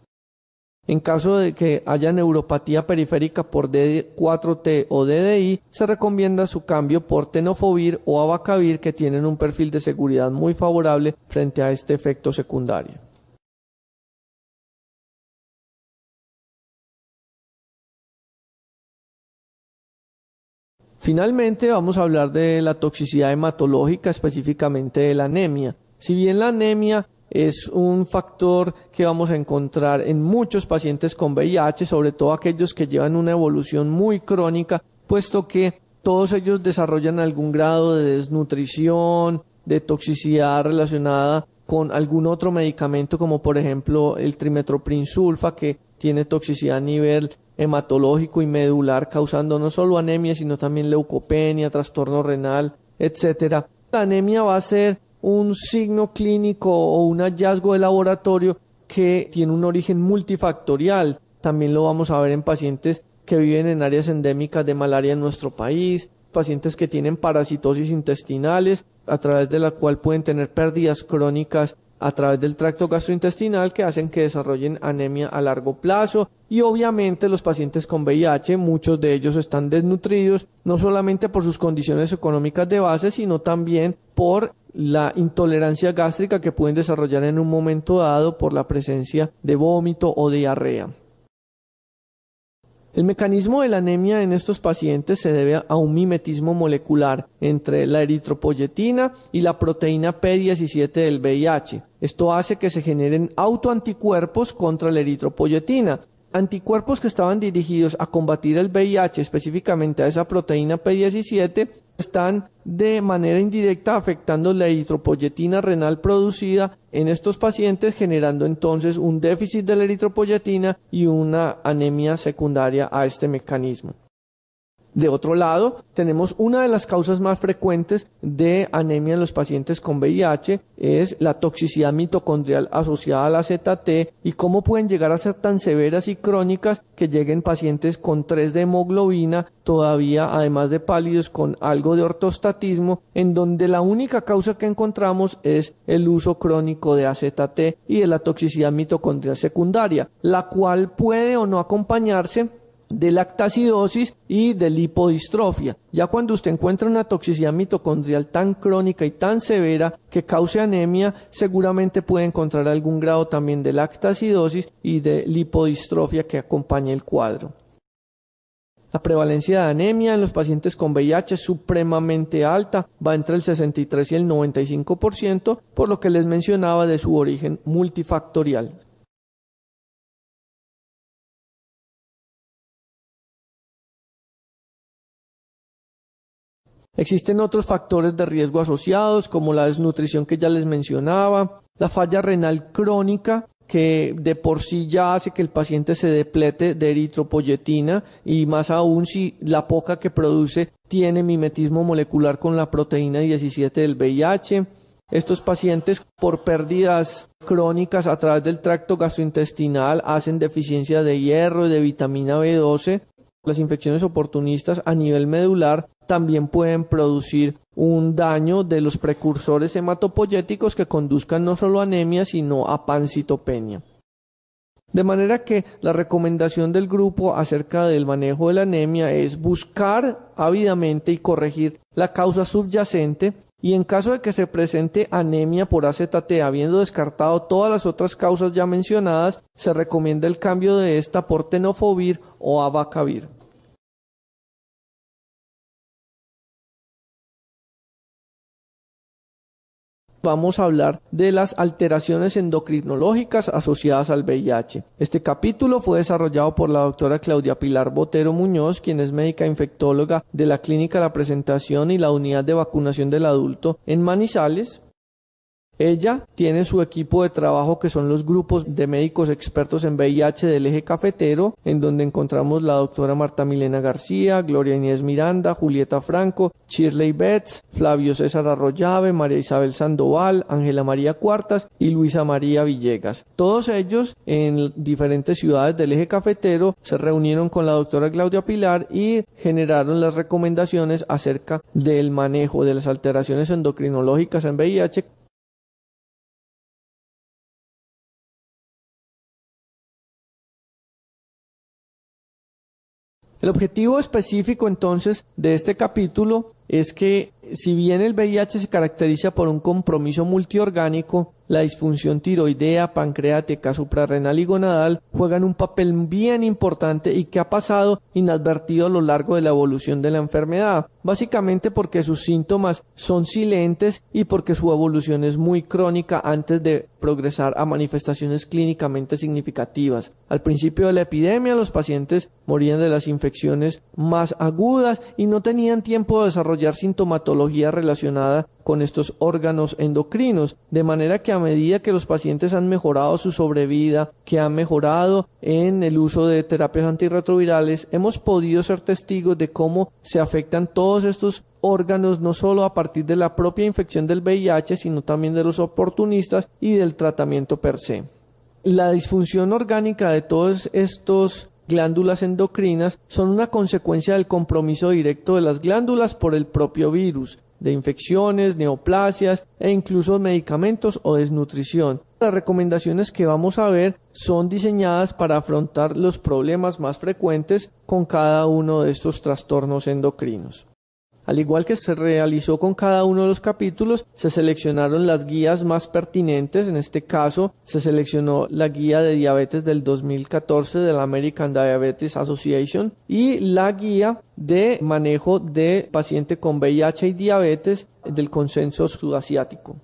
S1: En caso de que haya neuropatía periférica por DD4T o DDI, se recomienda su cambio por tenofovir o abacavir que tienen un perfil de seguridad muy
S2: favorable frente a este efecto secundario. Finalmente vamos a hablar de la toxicidad hematológica, específicamente de la anemia.
S1: Si bien la anemia es un factor que vamos a encontrar en muchos pacientes con VIH, sobre todo aquellos que llevan una evolución muy crónica, puesto que todos ellos desarrollan algún grado de desnutrición, de toxicidad relacionada con algún otro medicamento como por ejemplo el trimetoprim sulfa que tiene toxicidad a nivel hematológico y medular, causando no solo anemia, sino también leucopenia, trastorno renal, etc. La anemia va a ser un signo clínico o un hallazgo de laboratorio que tiene un origen multifactorial. También lo vamos a ver en pacientes que viven en áreas endémicas de malaria en nuestro país, pacientes que tienen parasitosis intestinales, a través de la cual pueden tener pérdidas crónicas a través del tracto gastrointestinal que hacen que desarrollen anemia a largo plazo y obviamente los pacientes con VIH, muchos de ellos están desnutridos, no solamente por sus condiciones económicas de base, sino también por la intolerancia gástrica que pueden desarrollar en un momento dado por la presencia de vómito o diarrea. El mecanismo de la anemia en estos pacientes se debe a un mimetismo molecular entre la eritropoyetina y la proteína P17 del VIH. Esto hace que se generen autoanticuerpos contra la eritropoyetina, anticuerpos que estaban dirigidos a combatir el VIH, específicamente a esa proteína P17, están de manera indirecta afectando la eritropoyetina renal producida en estos pacientes, generando entonces un déficit de la eritropoyetina y una anemia secundaria a este mecanismo. De otro lado, tenemos una de las causas más frecuentes de anemia en los pacientes con VIH, es la toxicidad mitocondrial asociada a la ZT y cómo pueden llegar a ser tan severas y crónicas que lleguen pacientes con 3 de hemoglobina, todavía además de pálidos con algo de ortostatismo, en donde la única causa que encontramos es el uso crónico de AZT y de la toxicidad mitocondrial secundaria, la cual puede o no acompañarse de lactacidosis y de lipodistrofia. Ya cuando usted encuentra una toxicidad mitocondrial tan crónica y tan severa que cause anemia, seguramente puede encontrar algún grado también de lactacidosis y de lipodistrofia que acompañe el cuadro. La prevalencia de anemia en los pacientes con VIH es supremamente alta, va entre el 63 y el 95%,
S2: por lo que les mencionaba de su origen multifactorial. Existen otros factores de riesgo asociados, como la desnutrición que ya les
S1: mencionaba, la falla renal crónica, que de por sí ya hace que el paciente se deplete de eritropoyetina y más aún si la poca que produce tiene mimetismo molecular con la proteína 17 del VIH. Estos pacientes por pérdidas crónicas a través del tracto gastrointestinal hacen deficiencia de hierro y de vitamina B12. Las infecciones oportunistas a nivel medular también pueden producir un daño de los precursores hematopoyéticos que conduzcan no solo a anemia, sino a pancitopenia. De manera que la recomendación del grupo acerca del manejo de la anemia es buscar ávidamente y corregir la causa subyacente y en caso de que se presente anemia por acetate habiendo descartado todas las otras causas ya mencionadas, se recomienda el cambio
S2: de esta por tenofovir o abacavir. vamos a hablar de las alteraciones endocrinológicas asociadas al VIH. Este capítulo
S1: fue desarrollado por la doctora Claudia Pilar Botero Muñoz, quien es médica infectóloga de la Clínica La Presentación y la Unidad de Vacunación del Adulto en Manizales, ella tiene su equipo de trabajo que son los grupos de médicos expertos en VIH del eje cafetero, en donde encontramos la doctora Marta Milena García, Gloria Inés Miranda, Julieta Franco, Shirley Betts, Flavio César Arroyave, María Isabel Sandoval, Ángela María Cuartas y Luisa María Villegas. Todos ellos en diferentes ciudades del eje cafetero se reunieron con la doctora Claudia Pilar y generaron las recomendaciones
S2: acerca del manejo de las alteraciones endocrinológicas en VIH El objetivo específico entonces de
S1: este capítulo es que si bien el VIH se caracteriza por un compromiso multiorgánico, la disfunción tiroidea, pancreática, suprarrenal y gonadal juegan un papel bien importante y que ha pasado inadvertido a lo largo de la evolución de la enfermedad, básicamente porque sus síntomas son silentes y porque su evolución es muy crónica antes de progresar a manifestaciones clínicamente significativas. Al principio de la epidemia los pacientes morían de las infecciones más agudas y no tenían tiempo de desarrollar sintomatología relacionada con estos órganos endocrinos, de manera que a medida que los pacientes han mejorado su sobrevida, que han mejorado en el uso de terapias antirretrovirales, hemos podido ser testigos de cómo se afectan todos estos órganos no solo a partir de la propia infección del VIH, sino también de los oportunistas y del tratamiento per se. La disfunción orgánica de todos estos glándulas endocrinas son una consecuencia del compromiso directo de las glándulas por el propio virus, de infecciones, neoplasias e incluso medicamentos o desnutrición. Las recomendaciones que vamos a ver son diseñadas para afrontar los problemas más frecuentes con cada uno de estos trastornos endocrinos. Al igual que se realizó con cada uno de los capítulos, se seleccionaron las guías más pertinentes, en este caso se seleccionó la guía de diabetes del 2014 de la American Diabetes Association y la guía de manejo de
S2: paciente con VIH y diabetes del consenso sudasiático.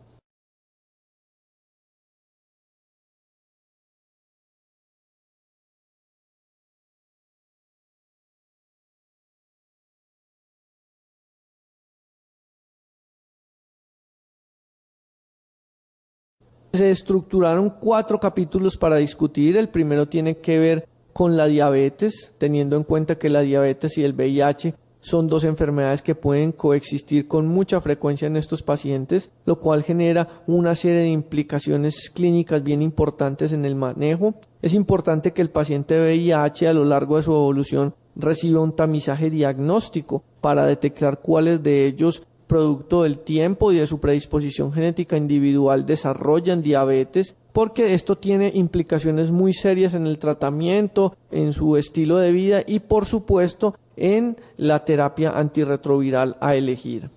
S2: Se estructuraron cuatro capítulos para discutir. El primero tiene que ver
S1: con la diabetes, teniendo en cuenta que la diabetes y el VIH son dos enfermedades que pueden coexistir con mucha frecuencia en estos pacientes, lo cual genera una serie de implicaciones clínicas bien importantes en el manejo. Es importante que el paciente VIH a lo largo de su evolución reciba un tamizaje diagnóstico para detectar cuáles de ellos producto del tiempo y de su predisposición genética individual, desarrollan diabetes, porque esto tiene implicaciones muy serias en el tratamiento, en su estilo de vida y, por supuesto, en la terapia antirretroviral a elegir.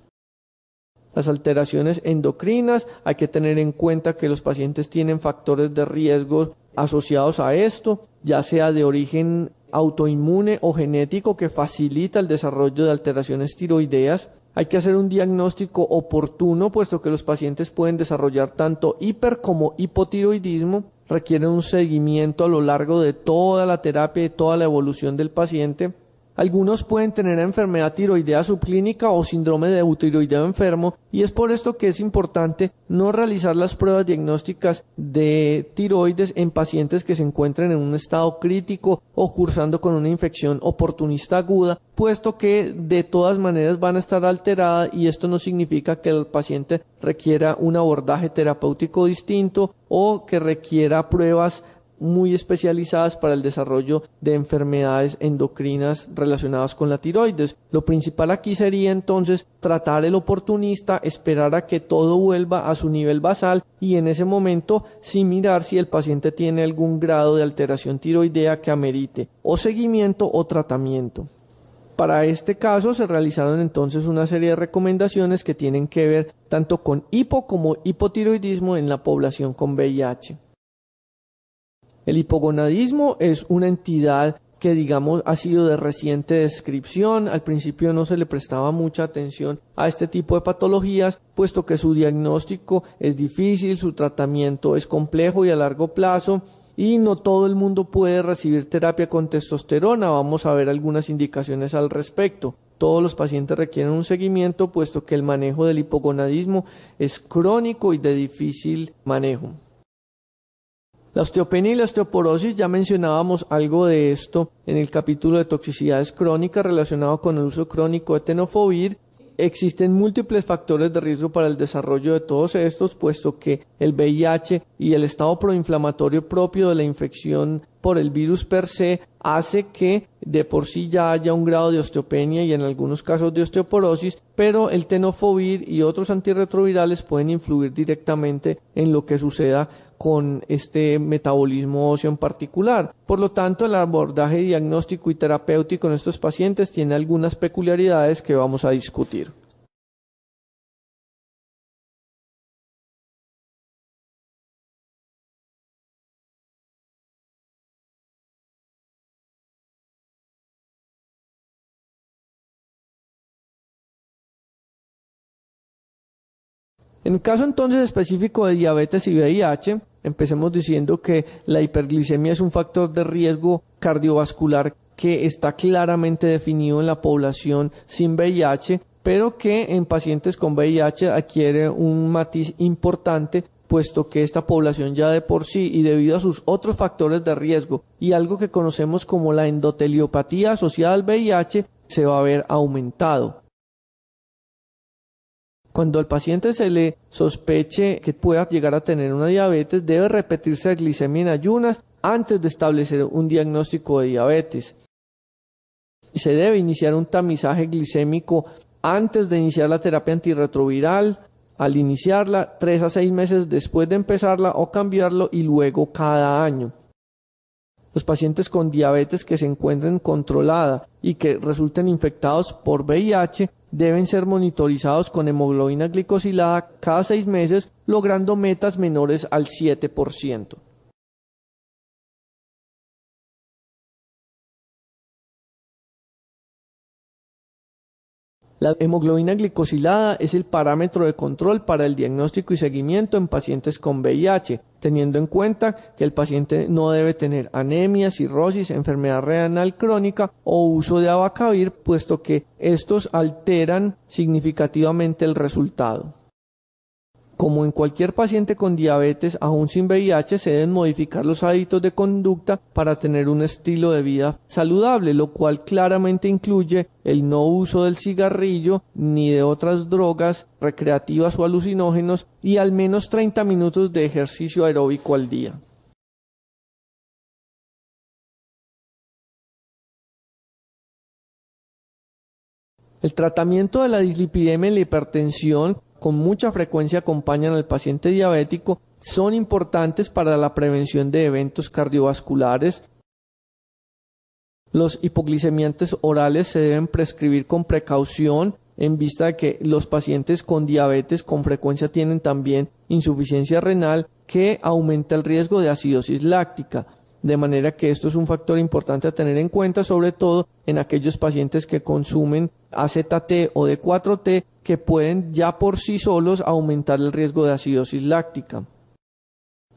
S1: Las alteraciones endocrinas, hay que tener en cuenta que los pacientes tienen factores de riesgo asociados a esto, ya sea de origen autoinmune o genético que facilita el desarrollo de alteraciones tiroideas, hay que hacer un diagnóstico oportuno, puesto que los pacientes pueden desarrollar tanto hiper como hipotiroidismo. Requieren un seguimiento a lo largo de toda la terapia y toda la evolución del paciente algunos pueden tener enfermedad tiroidea subclínica o síndrome de eutiroideo enfermo y es por esto que es importante no realizar las pruebas diagnósticas de tiroides en pacientes que se encuentren en un estado crítico o cursando con una infección oportunista aguda, puesto que de todas maneras van a estar alteradas y esto no significa que el paciente requiera un abordaje terapéutico distinto o que requiera pruebas muy especializadas para el desarrollo de enfermedades endocrinas relacionadas con la tiroides. Lo principal aquí sería entonces tratar el oportunista, esperar a que todo vuelva a su nivel basal y en ese momento sí mirar si el paciente tiene algún grado de alteración tiroidea que amerite o seguimiento o tratamiento. Para este caso se realizaron entonces una serie de recomendaciones que tienen que ver tanto con hipo como hipotiroidismo en la población con VIH. El hipogonadismo es una entidad que digamos ha sido de reciente descripción, al principio no se le prestaba mucha atención a este tipo de patologías, puesto que su diagnóstico es difícil, su tratamiento es complejo y a largo plazo, y no todo el mundo puede recibir terapia con testosterona, vamos a ver algunas indicaciones al respecto. Todos los pacientes requieren un seguimiento, puesto que el manejo del hipogonadismo es crónico y de difícil manejo. La osteopenia y la osteoporosis, ya mencionábamos algo de esto en el capítulo de toxicidades crónicas relacionado con el uso crónico de tenofovir. Existen múltiples factores de riesgo para el desarrollo de todos estos, puesto que el VIH y el estado proinflamatorio propio de la infección por el virus per se hace que de por sí ya haya un grado de osteopenia y en algunos casos de osteoporosis, pero el tenofovir y otros antirretrovirales pueden influir directamente en lo que suceda con este metabolismo óseo en particular. Por lo tanto, el abordaje diagnóstico y terapéutico en estos pacientes tiene algunas peculiaridades que vamos a
S2: discutir. En el caso entonces específico de
S1: diabetes y VIH, empecemos diciendo que la hiperglicemia es un factor de riesgo cardiovascular que está claramente definido en la población sin VIH, pero que en pacientes con VIH adquiere un matiz importante puesto que esta población ya de por sí y debido a sus otros factores de riesgo y algo que conocemos como la endoteliopatía asociada al VIH se va a ver aumentado. Cuando al paciente se le sospeche que pueda llegar a tener una diabetes, debe repetirse la glicemia en ayunas antes de establecer un diagnóstico de diabetes. Se debe iniciar un tamizaje glicémico antes de iniciar la terapia antirretroviral, al iniciarla, tres a seis meses después de empezarla o cambiarlo y luego cada año. Los pacientes con diabetes que se encuentren controlada y que resulten infectados por VIH deben ser monitorizados con hemoglobina glicosilada cada seis meses, logrando metas
S2: menores al 7%. La hemoglobina glicosilada es el parámetro de control para el diagnóstico y seguimiento en pacientes
S1: con VIH teniendo en cuenta que el paciente no debe tener anemia, cirrosis, enfermedad renal crónica o uso de abacavir, puesto que estos alteran significativamente el resultado. Como en cualquier paciente con diabetes, aún sin VIH, se deben modificar los hábitos de conducta para tener un estilo de vida saludable, lo cual claramente incluye el no uso del cigarrillo ni de otras drogas recreativas o alucinógenos y al menos 30 minutos
S2: de ejercicio aeróbico al día. El tratamiento
S1: de la dislipidemia y la hipertensión con mucha frecuencia acompañan al paciente diabético son importantes para la prevención de eventos cardiovasculares. Los hipoglicemiantes orales se deben prescribir con precaución en vista de que los pacientes con diabetes con frecuencia tienen también insuficiencia renal que aumenta el riesgo de acidosis láctica de manera que esto es un factor importante a tener en cuenta, sobre todo en aquellos pacientes que consumen AZT o D4T que pueden ya por sí solos aumentar el riesgo de acidosis láctica.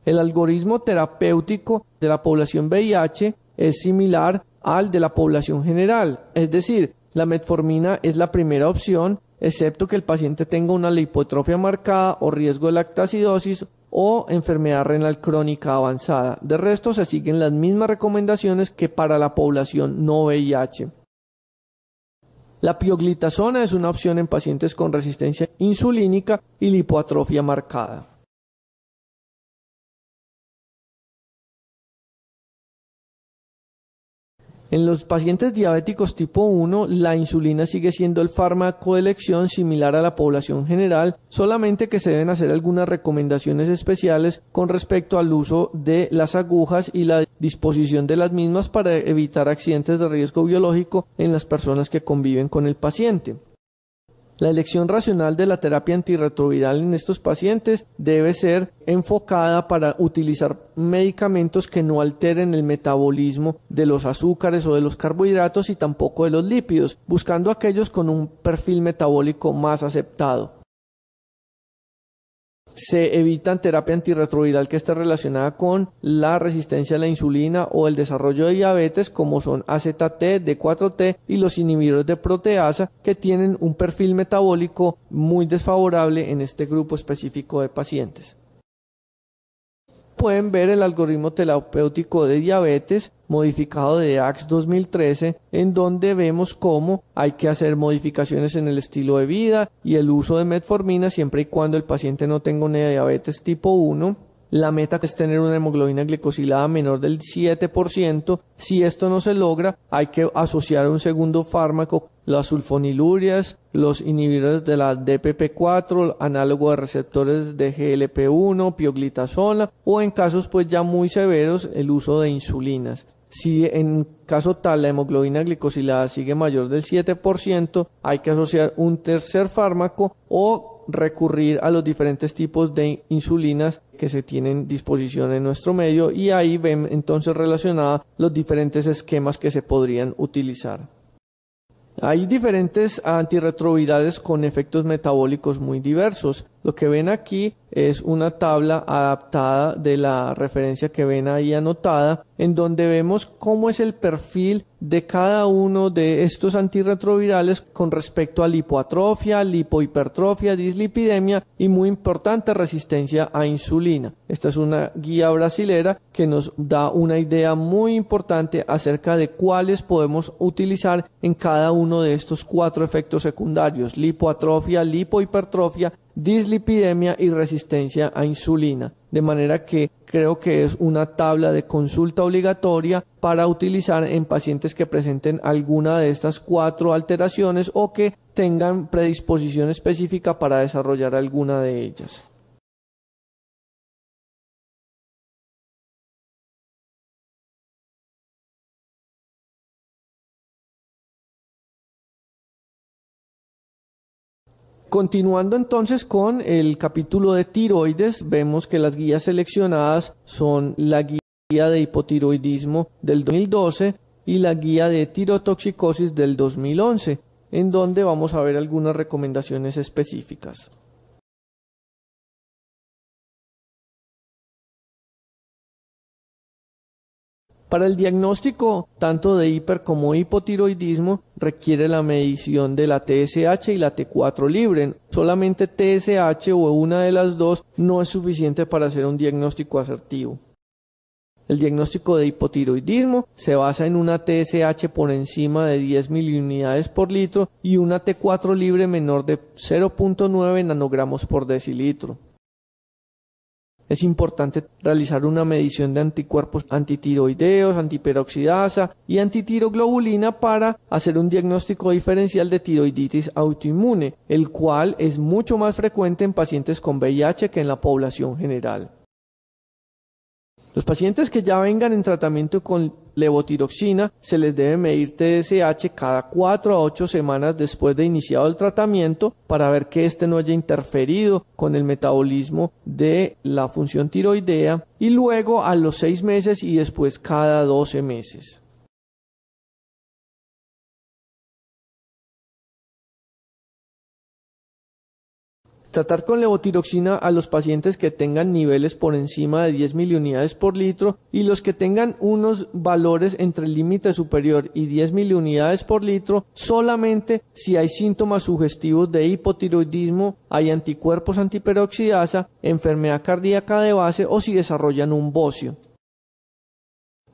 S1: El algoritmo terapéutico de la población VIH es similar al de la población general, es decir, la metformina es la primera opción, excepto que el paciente tenga una lipotrofia marcada o riesgo de lactacidosis o enfermedad renal crónica avanzada. De resto, se siguen las mismas recomendaciones que para la población no VIH. La pioglitazona es una
S2: opción en pacientes con resistencia insulínica y lipoatrofia marcada. En los pacientes diabéticos tipo 1, la insulina sigue siendo el fármaco
S1: de elección similar a la población general, solamente que se deben hacer algunas recomendaciones especiales con respecto al uso de las agujas y la disposición de las mismas para evitar accidentes de riesgo biológico en las personas que conviven con el paciente. La elección racional de la terapia antirretroviral en estos pacientes debe ser enfocada para utilizar medicamentos que no alteren el metabolismo de los azúcares o de los carbohidratos y tampoco de los lípidos, buscando aquellos con un perfil metabólico más aceptado se evitan terapia antirretroviral que esté relacionada con la resistencia a la insulina o el desarrollo de diabetes como son AZT, D4T y los inhibidores de proteasa que tienen un perfil metabólico muy desfavorable en este grupo específico de pacientes pueden ver el algoritmo terapéutico de diabetes modificado de AX 2013, en donde vemos cómo hay que hacer modificaciones en el estilo de vida y el uso de metformina siempre y cuando el paciente no tenga una diabetes tipo 1. La meta es tener una hemoglobina glicosilada menor del 7%. Si esto no se logra, hay que asociar un segundo fármaco las sulfonilurias, los inhibidores de la DPP4, análogo de receptores de GLP1, pioglitazona o en casos pues ya muy severos el uso de insulinas. Si en caso tal la hemoglobina glicosilada sigue mayor del 7%, hay que asociar un tercer fármaco o recurrir a los diferentes tipos de insulinas que se tienen disposición en nuestro medio y ahí ven entonces relacionados los diferentes esquemas que se podrían utilizar. Hay diferentes antirretrovirales con efectos metabólicos muy diversos. Lo que ven aquí es una tabla adaptada de la referencia que ven ahí anotada, en donde vemos cómo es el perfil de cada uno de estos antirretrovirales con respecto a lipoatrofia, lipohipertrofia, dislipidemia y muy importante resistencia a insulina. Esta es una guía brasilera que nos da una idea muy importante acerca de cuáles podemos utilizar en cada uno de estos cuatro efectos secundarios, lipoatrofia, lipohipertrofia, dislipidemia y resistencia a insulina. De manera que creo que es una tabla de consulta obligatoria para utilizar en pacientes que presenten alguna de estas cuatro alteraciones o que tengan
S2: predisposición específica para desarrollar alguna de ellas. Continuando entonces con el capítulo de tiroides, vemos que
S1: las guías seleccionadas son la guía de hipotiroidismo del 2012 y la guía de tirotoxicosis del 2011, en donde vamos a ver algunas
S2: recomendaciones específicas. Para el diagnóstico
S1: tanto de hiper como hipotiroidismo requiere la medición de la TSH y la T4 libre. Solamente TSH o una de las dos no es suficiente para hacer un diagnóstico asertivo. El diagnóstico de hipotiroidismo se basa en una TSH por encima de 10 miliunidades por litro y una T4 libre menor de 0.9 nanogramos por decilitro. Es importante realizar una medición de anticuerpos antitiroideos, antiperoxidasa y antitiroglobulina para hacer un diagnóstico diferencial de tiroiditis autoinmune, el cual es mucho más frecuente en pacientes con VIH que en la población general. Los pacientes que ya vengan en tratamiento con levotiroxina, se les debe medir TSH cada 4 a 8 semanas después de iniciado el tratamiento para ver que éste no haya interferido con el metabolismo de la función
S2: tiroidea y luego a los 6 meses y después cada 12 meses. Tratar con levotiroxina a los pacientes que tengan niveles
S1: por encima de 10 unidades por litro y los que tengan unos valores entre el límite superior y 10 unidades por litro solamente si hay síntomas sugestivos de hipotiroidismo, hay anticuerpos antiperoxidasa, enfermedad cardíaca de base o si desarrollan un bocio.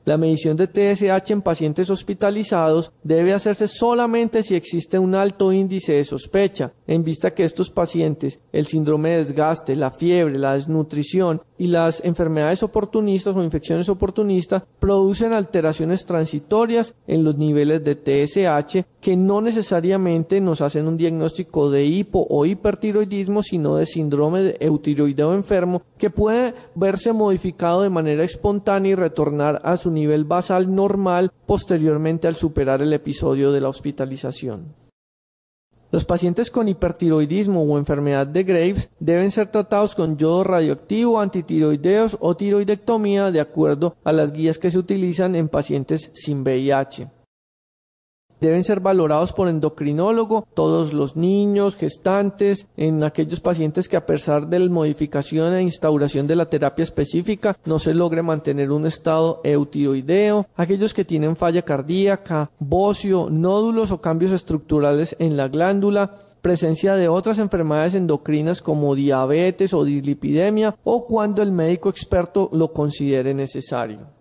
S1: La medición de TSH en pacientes hospitalizados debe hacerse solamente si existe un alto índice de sospecha, en vista que estos pacientes, el síndrome de desgaste, la fiebre, la desnutrición y las enfermedades oportunistas o infecciones oportunistas producen alteraciones transitorias en los niveles de TSH que no necesariamente nos hacen un diagnóstico de hipo o hipertiroidismo, sino de síndrome de eutiroideo enfermo que puede verse modificado de manera espontánea y retornar a su nivel basal normal posteriormente al superar el episodio de la hospitalización. Los pacientes con hipertiroidismo o enfermedad de Graves deben ser tratados con yodo radioactivo, antitiroideos o tiroidectomía de acuerdo a las guías que se utilizan en pacientes sin VIH. Deben ser valorados por endocrinólogo todos los niños, gestantes, en aquellos pacientes que a pesar de la modificación e instauración de la terapia específica no se logre mantener un estado eutioideo, aquellos que tienen falla cardíaca, bocio, nódulos o cambios estructurales en la glándula, presencia de otras enfermedades endocrinas como diabetes o dislipidemia o cuando el
S2: médico experto lo considere necesario.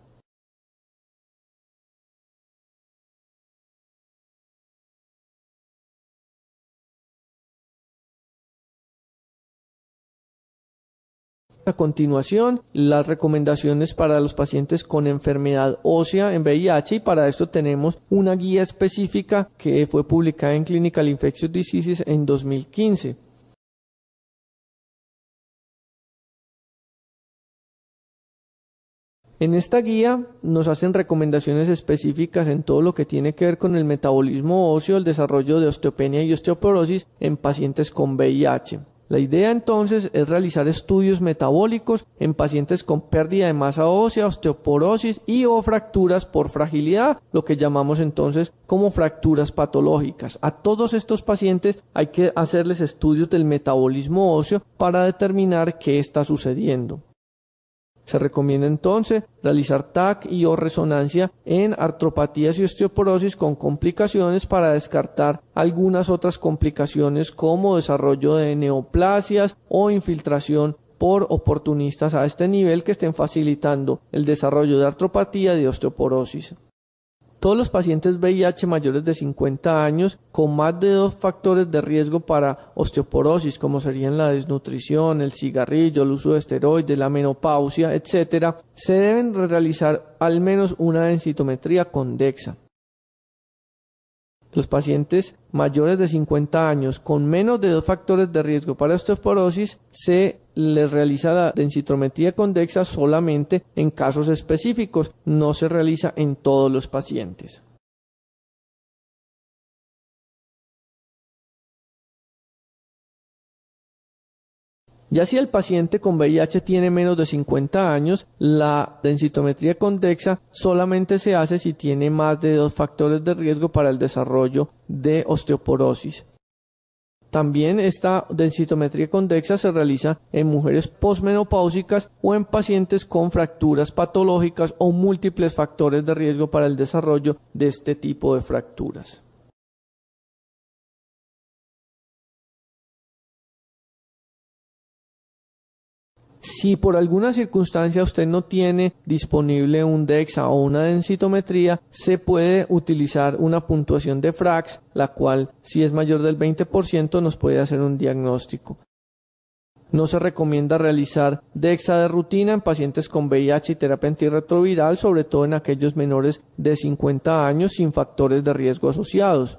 S2: A continuación,
S1: las recomendaciones para los pacientes con enfermedad ósea en VIH y para esto tenemos una guía específica que fue publicada en Clinical Infectious Diseases en
S2: 2015. En esta guía nos hacen recomendaciones específicas
S1: en todo lo que tiene que ver con el metabolismo óseo, el desarrollo de osteopenia y osteoporosis en pacientes con VIH. La idea entonces es realizar estudios metabólicos en pacientes con pérdida de masa ósea, osteoporosis y o fracturas por fragilidad, lo que llamamos entonces como fracturas patológicas. A todos estos pacientes hay que hacerles estudios del metabolismo óseo para determinar qué está sucediendo. Se recomienda entonces realizar TAC y o resonancia en artropatías y osteoporosis con complicaciones para descartar algunas otras complicaciones como desarrollo de neoplasias o infiltración por oportunistas a este nivel que estén facilitando el desarrollo de artropatía y osteoporosis. Todos los pacientes VIH mayores de 50 años con más de dos factores de riesgo para osteoporosis, como serían la desnutrición, el cigarrillo, el uso de esteroides, la menopausia, etc., se deben realizar al menos una densitometría con los pacientes mayores de 50 años con menos de dos factores de riesgo para osteoporosis se les realiza la densitometría
S2: con DEXA solamente en casos específicos, no se realiza en todos los pacientes. Ya si el paciente con VIH tiene menos de
S1: 50 años, la densitometría convexa solamente se hace si tiene más de dos factores de riesgo para el desarrollo de osteoporosis. También esta densitometría con se realiza en mujeres posmenopáusicas o en pacientes con fracturas patológicas o múltiples factores de riesgo para el desarrollo
S2: de este tipo de fracturas. Si por alguna
S1: circunstancia usted no tiene disponible un DEXA o una densitometría, se puede utilizar una puntuación de FRAX, la cual si es mayor del 20% nos puede hacer un diagnóstico. No se recomienda realizar DEXA de rutina en pacientes con VIH y terapia antirretroviral, sobre todo en aquellos menores de 50 años sin factores de riesgo asociados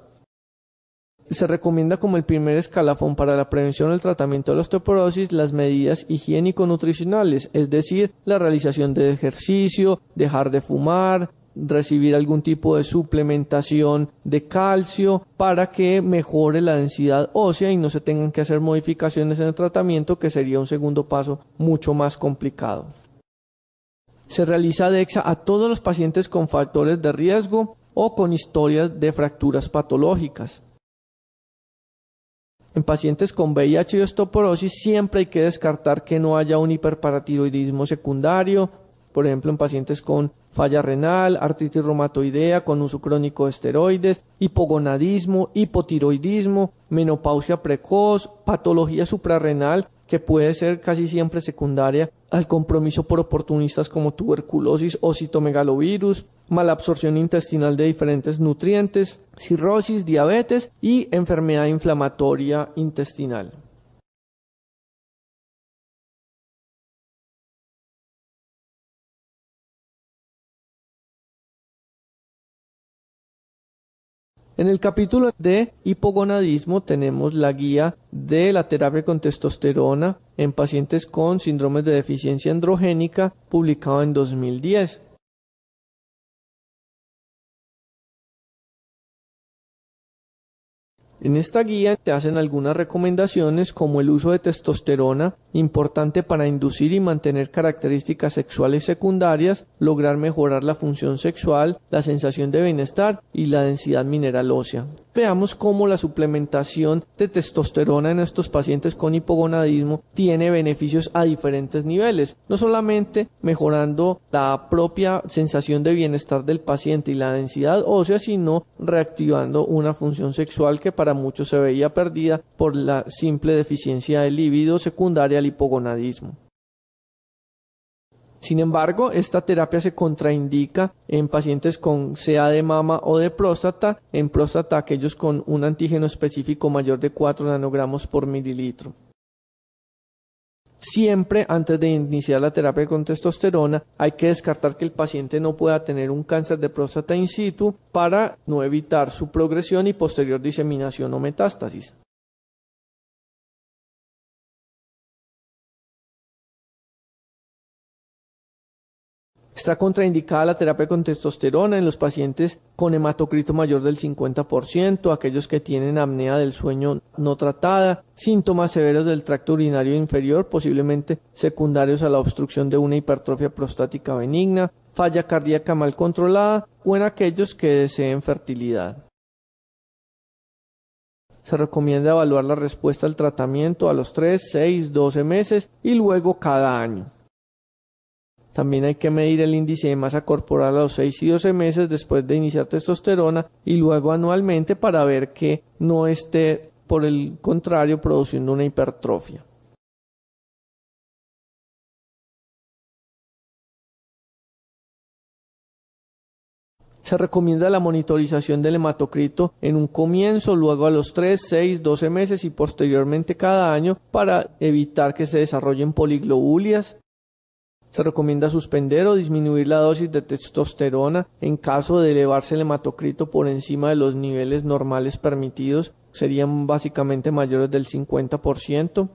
S1: se recomienda como el primer escalafón para la prevención del tratamiento de la osteoporosis las medidas higiénico-nutricionales, es decir, la realización de ejercicio, dejar de fumar, recibir algún tipo de suplementación de calcio para que mejore la densidad ósea y no se tengan que hacer modificaciones en el tratamiento que sería un segundo paso mucho más complicado. Se realiza DEXA a todos los pacientes con factores de riesgo o con historias de fracturas patológicas. En pacientes con VIH y osteoporosis siempre hay que descartar que no haya un hiperparatiroidismo secundario, por ejemplo en pacientes con falla renal, artritis reumatoidea, con uso crónico de esteroides, hipogonadismo, hipotiroidismo, menopausia precoz, patología suprarrenal que puede ser casi siempre secundaria al compromiso por oportunistas como tuberculosis o citomegalovirus, malabsorción intestinal de diferentes nutrientes, cirrosis, diabetes y enfermedad inflamatoria
S2: intestinal. En el capítulo de hipogonadismo tenemos la
S1: guía de la terapia con testosterona en pacientes con síndromes de deficiencia
S2: androgénica publicado en 2010. En esta guía te hacen algunas
S1: recomendaciones como el uso de testosterona, importante para inducir y mantener características sexuales secundarias, lograr mejorar la función sexual, la sensación de bienestar y la densidad mineral ósea veamos cómo la suplementación de testosterona en estos pacientes con hipogonadismo tiene beneficios a diferentes niveles, no solamente mejorando la propia sensación de bienestar del paciente y la densidad ósea, sino reactivando una función sexual que para muchos se veía perdida por la simple deficiencia de libido secundaria al hipogonadismo. Sin embargo, esta terapia se contraindica en pacientes con CA de mama o de próstata, en próstata aquellos con un antígeno específico mayor de 4 nanogramos por mililitro. Siempre antes de iniciar la terapia con testosterona hay que descartar que el paciente no pueda tener un cáncer de próstata in situ
S2: para no evitar su progresión y posterior diseminación o metástasis. Está contraindicada la terapia con testosterona en los pacientes
S1: con hematocrito mayor del 50%, aquellos que tienen apnea del sueño no tratada, síntomas severos del tracto urinario inferior, posiblemente secundarios a la obstrucción de una hipertrofia prostática benigna, falla cardíaca mal controlada o en aquellos que deseen fertilidad. Se recomienda evaluar la respuesta al tratamiento a los 3, 6, 12 meses y luego cada año. También hay que medir el índice de masa corporal a los 6 y 12 meses después de iniciar testosterona y luego anualmente para ver que no esté, por el contrario,
S2: produciendo una hipertrofia. se recomienda
S1: la monitorización del hematocrito en un comienzo, luego a los 3, 6, 12 meses y posteriormente cada año para evitar que se desarrollen poliglobulias. Se recomienda suspender o disminuir la dosis de testosterona en caso de elevarse el hematocrito por encima de los niveles normales permitidos, serían básicamente mayores del 50%.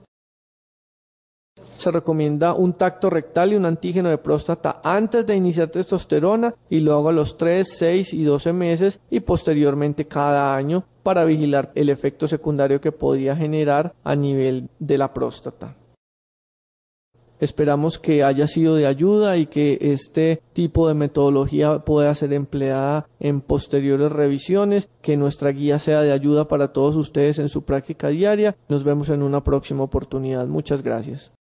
S1: Se recomienda un tacto rectal y un antígeno de próstata antes de iniciar testosterona y luego a los 3, 6 y 12 meses y posteriormente cada año para vigilar el efecto secundario que podría generar a nivel de la próstata. Esperamos que haya sido de ayuda y que este tipo de metodología pueda ser empleada en posteriores revisiones, que nuestra guía sea de ayuda para todos ustedes en su práctica diaria. Nos vemos en una próxima oportunidad. Muchas gracias.